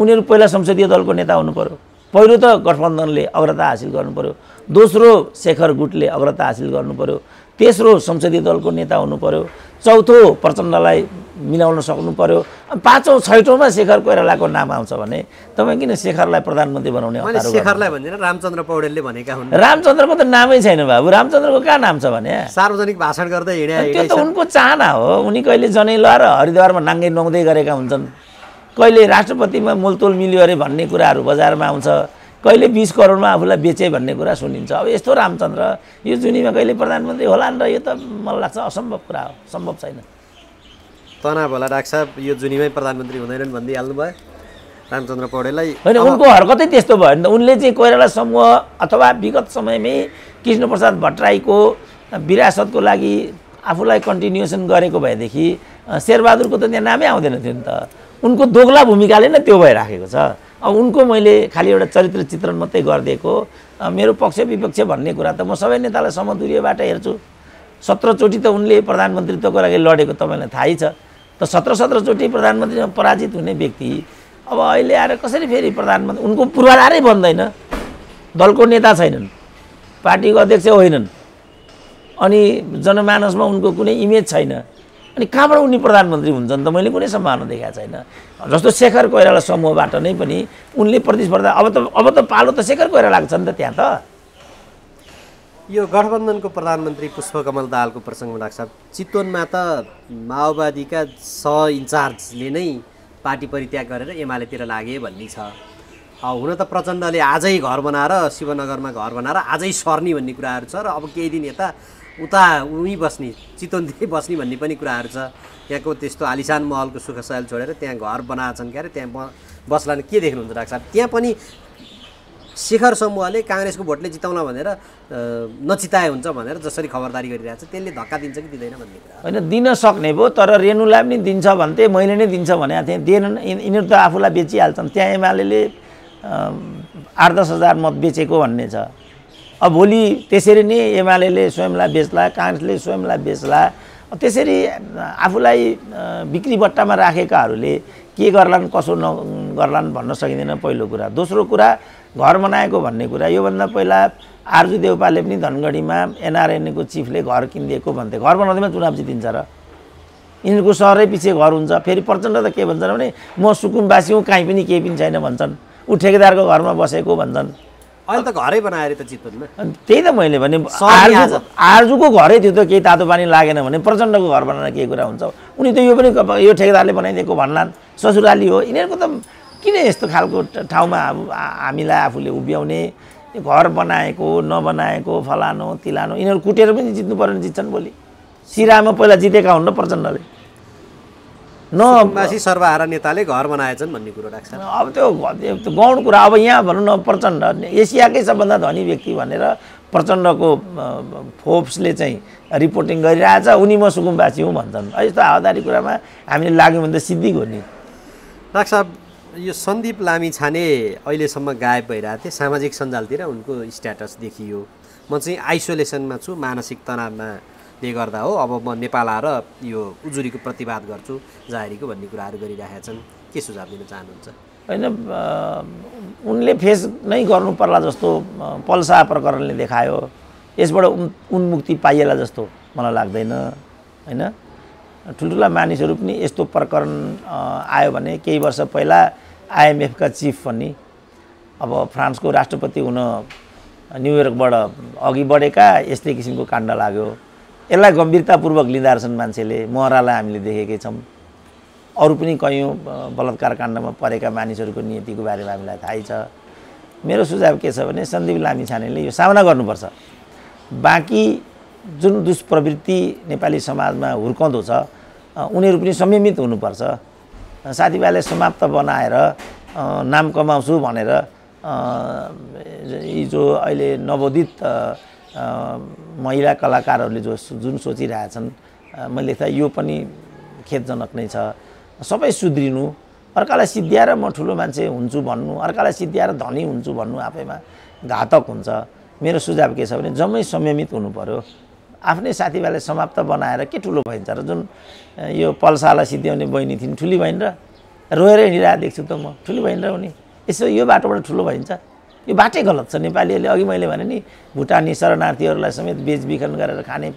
उनीहरू पहिला संसदीय दलको नेता हुनु पऱ्यो पहिलो त गठबन्धनले अग्रता हासिल गर्नुपऱ्यो दोस्रो शेखर गुटले अग्रता हासिल गर्नुपऱ्यो तेस्रो संसदीय दलको नेता हुनु पऱ्यो चौथो प्रचण्डलाई मिलाउन सक्नु पऱ्यो पाँचौँ छैटौँमा शेखर कोइरालाको नाम आउँछ भने तपाईँ किन शेखरलाई प्रधानमन्त्री बनाउने शेखरलाई भनेर रामचन्द्र पौडेलले भनेका हुन् रामचन्द्रको त नामै छैन बाबु रामचन्द्रको कहाँ नाम छ भने सार्वजनिक भाषण गर्दै त्यो त उनको चाहना हो उनी कहिले जनेला र हरिद्वारमा नाङ्गे नुहाउँदै गरेका हुन्छन् कहिले राष्ट्रपतिमा मोलतोल मिल्यो अरे भन्ने कुराहरू बजारमा आउँछ कहिले बिस करोडमा आफूलाई बेचे भन्ने कुरा सुनिन्छ अब यस्तो रामचन्द्र यो जुनीमा कहिले प्रधानमन्त्री होला नि र यो त मलाई लाग्छ असम्भव कुरा हो सम्भव छैन तनाव होला डाक्टर साहब यो जुनीमै प्रधानमन्त्री हुँदैनन् भनिदिइहाल्नु भयो रामचन्द्र पौडेललाई होइन उनको हरकतै त्यस्तो भयो नि त उनले चाहिँ कोइराला समूह अथवा विगत समयमै कृष्णप्रसाद भट्टराईको विरासतको लागि आफूलाई कन्टिन्युएसन गरेको भएदेखि शेरबहादुरको त त्यहाँ नामै आउँदैन थियो नि त उनको दोग्ला भूमिकाले नै त्यो भइराखेको छ अब उनको मैले खालि एउटा चरित्र चित्रण मात्रै गरिदिएको मेरो पक्ष विपक्ष भन्ने कुरा त म सबै नेतालाई समतुर्यबाट हेर्छु सत्रचोटि त उनले प्रधानमन्त्रीत्वको लागि लडेको तपाईँलाई थाहै छ त सत्र सत्रचोटि प्रधानमन्त्रीमा पराजित हुने व्यक्ति अब अहिले आएर कसरी फेरि प्रधानमन्त्री उनको पूर्वाधारै बन्दैन दलको नेता छैनन् पार्टीको अध्यक्ष होइनन् अनि जनमानसमा उनको कुनै इमेज छैन अनि कहाँबाट उनी प्रधानमन्त्री हुन्छन् त मैले कुनै सम्भावना देखाएको छैन जस्तो शेखर कोइराला समूहबाट नै पनि उनले प्रतिस्पर्धा अब त अब त पालो त शेखर कोइरालाको छ नि त त्यहाँ त यो गठबन्धनको प्रधानमन्त्री पुष्पकमल दाहालको प्रसङ्गमा डाक्टर साहब चितवनमा त माओवादीका सह इन्चार्जले नै पार्टी परित्याग गरेर एमालेतिर लागे भन्ने छ हुन त प्रचण्डले आजै घर बनाएर शिवनगरमा घर बनाएर आजै सर्ने भन्ने कुराहरू छ र अब केही दिन यता उता उहीँ बस्ने चितवनदेखि बस्ने भन्ने पनि कुराहरू छ त्यहाँको त्यस्तो आलिसान महलको सुखसायल छोडेर त्यहाँ घर बनाएछन् क्यारे त्यहाँ बस्लान के देख्नुहुन्छ डाक्टर साहब त्यहाँ पनि शिखर समूहले काङ्ग्रेसको भोटले जिताउन भनेर नचिताए हुन्छ भनेर जसरी खबरदारी गरिरहेको छ त्यसले धक्का दिन्छ कि दिँदैन भन्ने कुरा होइन दिन सक्ने भयो तर रेणुलाई पनि दिन्छ भन्थे मैले नै दिन्छ भनेको थिएँ दिएनन् यिनीहरू त आफूलाई बेचिहाल्छन् त्यहाँ एमाले आठ दस हजार मत बेचेको भन्ने छ अब भोलि त्यसरी नै एमाले स्वयंलाई बेच्ला काङ्ग्रेसले स्वयंलाई बेच्ला त्यसरी आफूलाई बिक्री बट्टामा राखेकाहरूले के गर्लान् कसो नगर्लान् भन्न सकिँदैन पहिलो कुरा दोस्रो कुरा घर बनाएको भन्ने कुरा योभन्दा पहिला आरजु देउपाले पनि धनगढीमा एनआरएनएको चिफले घर किनिदिएको भन्थे घर बनाउँदैमा चुनाव जितिन्छ र यिनीहरूको सहरै पछि घर हुन्छ फेरि प्रचण्ड त के भन्छन् भने म सुकुमवासी हुँ काहीँ पनि केही पनि छैन भन्छन् ऊ ठेकेदारको घरमा बसेको भन्छन् अहिले त घरै बनाएर त जित्दैन त्यही त मैले भने आर्जुको घरै थियो त केही तातो पानी लागेन भने प्रचण्डको घर बनाएर केही कुरा हुन्छ उनी त यो पनि यो ठेकेदारले बनाइदिएको भन्लान् ससुराली हो यिनीहरूको त किन यस्तो खालको ठाउँमा अब हामीलाई आफूले उभ्याउने घर बनाएको नबनाएको फलानो तिलानो यिनीहरू कुटेर पनि जित्नु पऱ्यो भने जित्छन् भोलि सिरामा पहिला जितेका हुन्न प्रचण्डले नमासी सर्वहारा नेताले घर बनाएछन् भन्ने कुरो राख्छ अब त्यो त्यो गौण कुरा अब यहाँ भनौँ न प्रचण्ड एसियाकै सबभन्दा धनी व्यक्ति भनेर प्रचण्डको फोप्सले चाहिँ रिपोर्टिङ गरिरहेछ उनी म सुकुम्बासी हुँ भन्छन् यस्तो हावादारी कुरामा हामीले लाग्यौँ भने त सिद्धि हो नि डाक्टर साहब यो सन्दीप लामी छाने अहिलेसम्म गायब भइरहेको थिएँ सामाजिक सञ्जालतिर उनको स्ट्याटस देखियो म चाहिँ आइसोलेसनमा छु मानसिक तनावमाले गर्दा हो अब म नेपाल आएर यो उजुरीको प्रतिवाद गर्छु जाहेरीको भन्ने कुराहरू गरिरहेका छन् के सुझाव दिन चाहनुहुन्छ होइन उनले फेस नै गर्नु पर्ला जस्तो पल्सा प्रकरणले देखायो यसबाट उन् उन्मुक्ति पाइएला जस्तो मलाई लाग्दैन होइन ठुल्ठुला मानिसहरू पनि यस्तो प्रकरण आयो भने केही वर्ष पहिला आइएमएफका चिफ पनि अब फ्रान्सको राष्ट्रपति हुन न्युयोर्कबाट अघि बढेका यस्तै किसिमको काण्ड लाग्यो यसलाई गम्भीरतापूर्वक लिँदा रहेछन् मान्छेले महरालाई हामीले देखेकै छौँ अरू पनि कयौँ बलात्कार काण्डमा परेका मानिसहरूको नियतिको बारेमा हामीलाई थाहै छ मेरो सुझाव के छ भने सन्दीप लामिछानेले यो सामना गर्नुपर्छ बाँकी जुन दुष्प्रवृत्ति नेपाली समाजमा हुर्कँदो छ उनीहरू पनि संयमित हुनुपर्छ साथीभाइले समाप्त बनाएर नाम कमाउँछु भनेर यी जो अहिले नवोदित महिला कलाकारहरूले जो जुन सोचिरहेछन् मैले लेख्दा यो पनि खेदजनक नै छ सबै सुध्रिनु अर्कालाई सिद्ध्याएर म ठुलो मान्छे हुन्छु भन्नु अर्कालाई सिद्ध्याएर धनी हुन्छु भन्नु आफैमा घातक हुन्छ मेरो सुझाव के छ भने जम्मै संयमित हुनु पऱ्यो आफ्नै साथीभाइलाई समाप्त बनाएर के ठुलो भइन्छ र जुन यो पल्सालाई सिद्ध्याउने बहिनी थिइन् ठुली बहिनी र रोएर हिँडिरहेको देख्छु त म ठुली बहिनी र उनी यसो यो बाटोबाट ठुलो भइन्छ यो बाटै गलत छ नेपालीहरूले अघि मैले भने नि भुटानी शरणार्थीहरूलाई समेत बेचबिखन गरेर खाने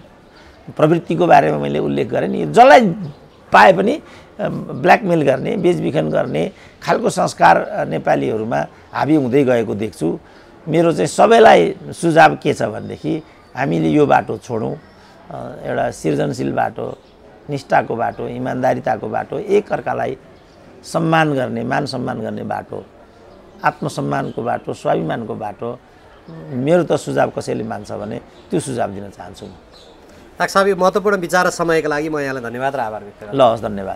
प्रवृत्तिको बारेमा मैले उल्लेख गरेँ नि जसलाई पाए पनि ब्ल्याकमेल गर्ने बेचबिखन गर्ने खालको संस्कार नेपालीहरूमा हाबी हुँदै गएको देख्छु मेरो चाहिँ सबैलाई सुझाव के छ भनेदेखि हामीले यो बाटो छोडौँ एउटा सृजनशील बाटो निष्ठाको बाटो इमान्दारिताको बाटो एकअर्कालाई सम्मान गर्ने मान सम्मान गर्ने बाटो आत्मसम्मानको बाटो स्वाभिमानको बाटो मेरो त सुझाव कसैले मान्छ भने त्यो सुझाव दिन चाहन्छु म साहब यो महत्त्वपूर्ण विचार र समयको लागि म यहाँलाई धन्यवाद र आभार व्यक्त ल हस् धन्यवाद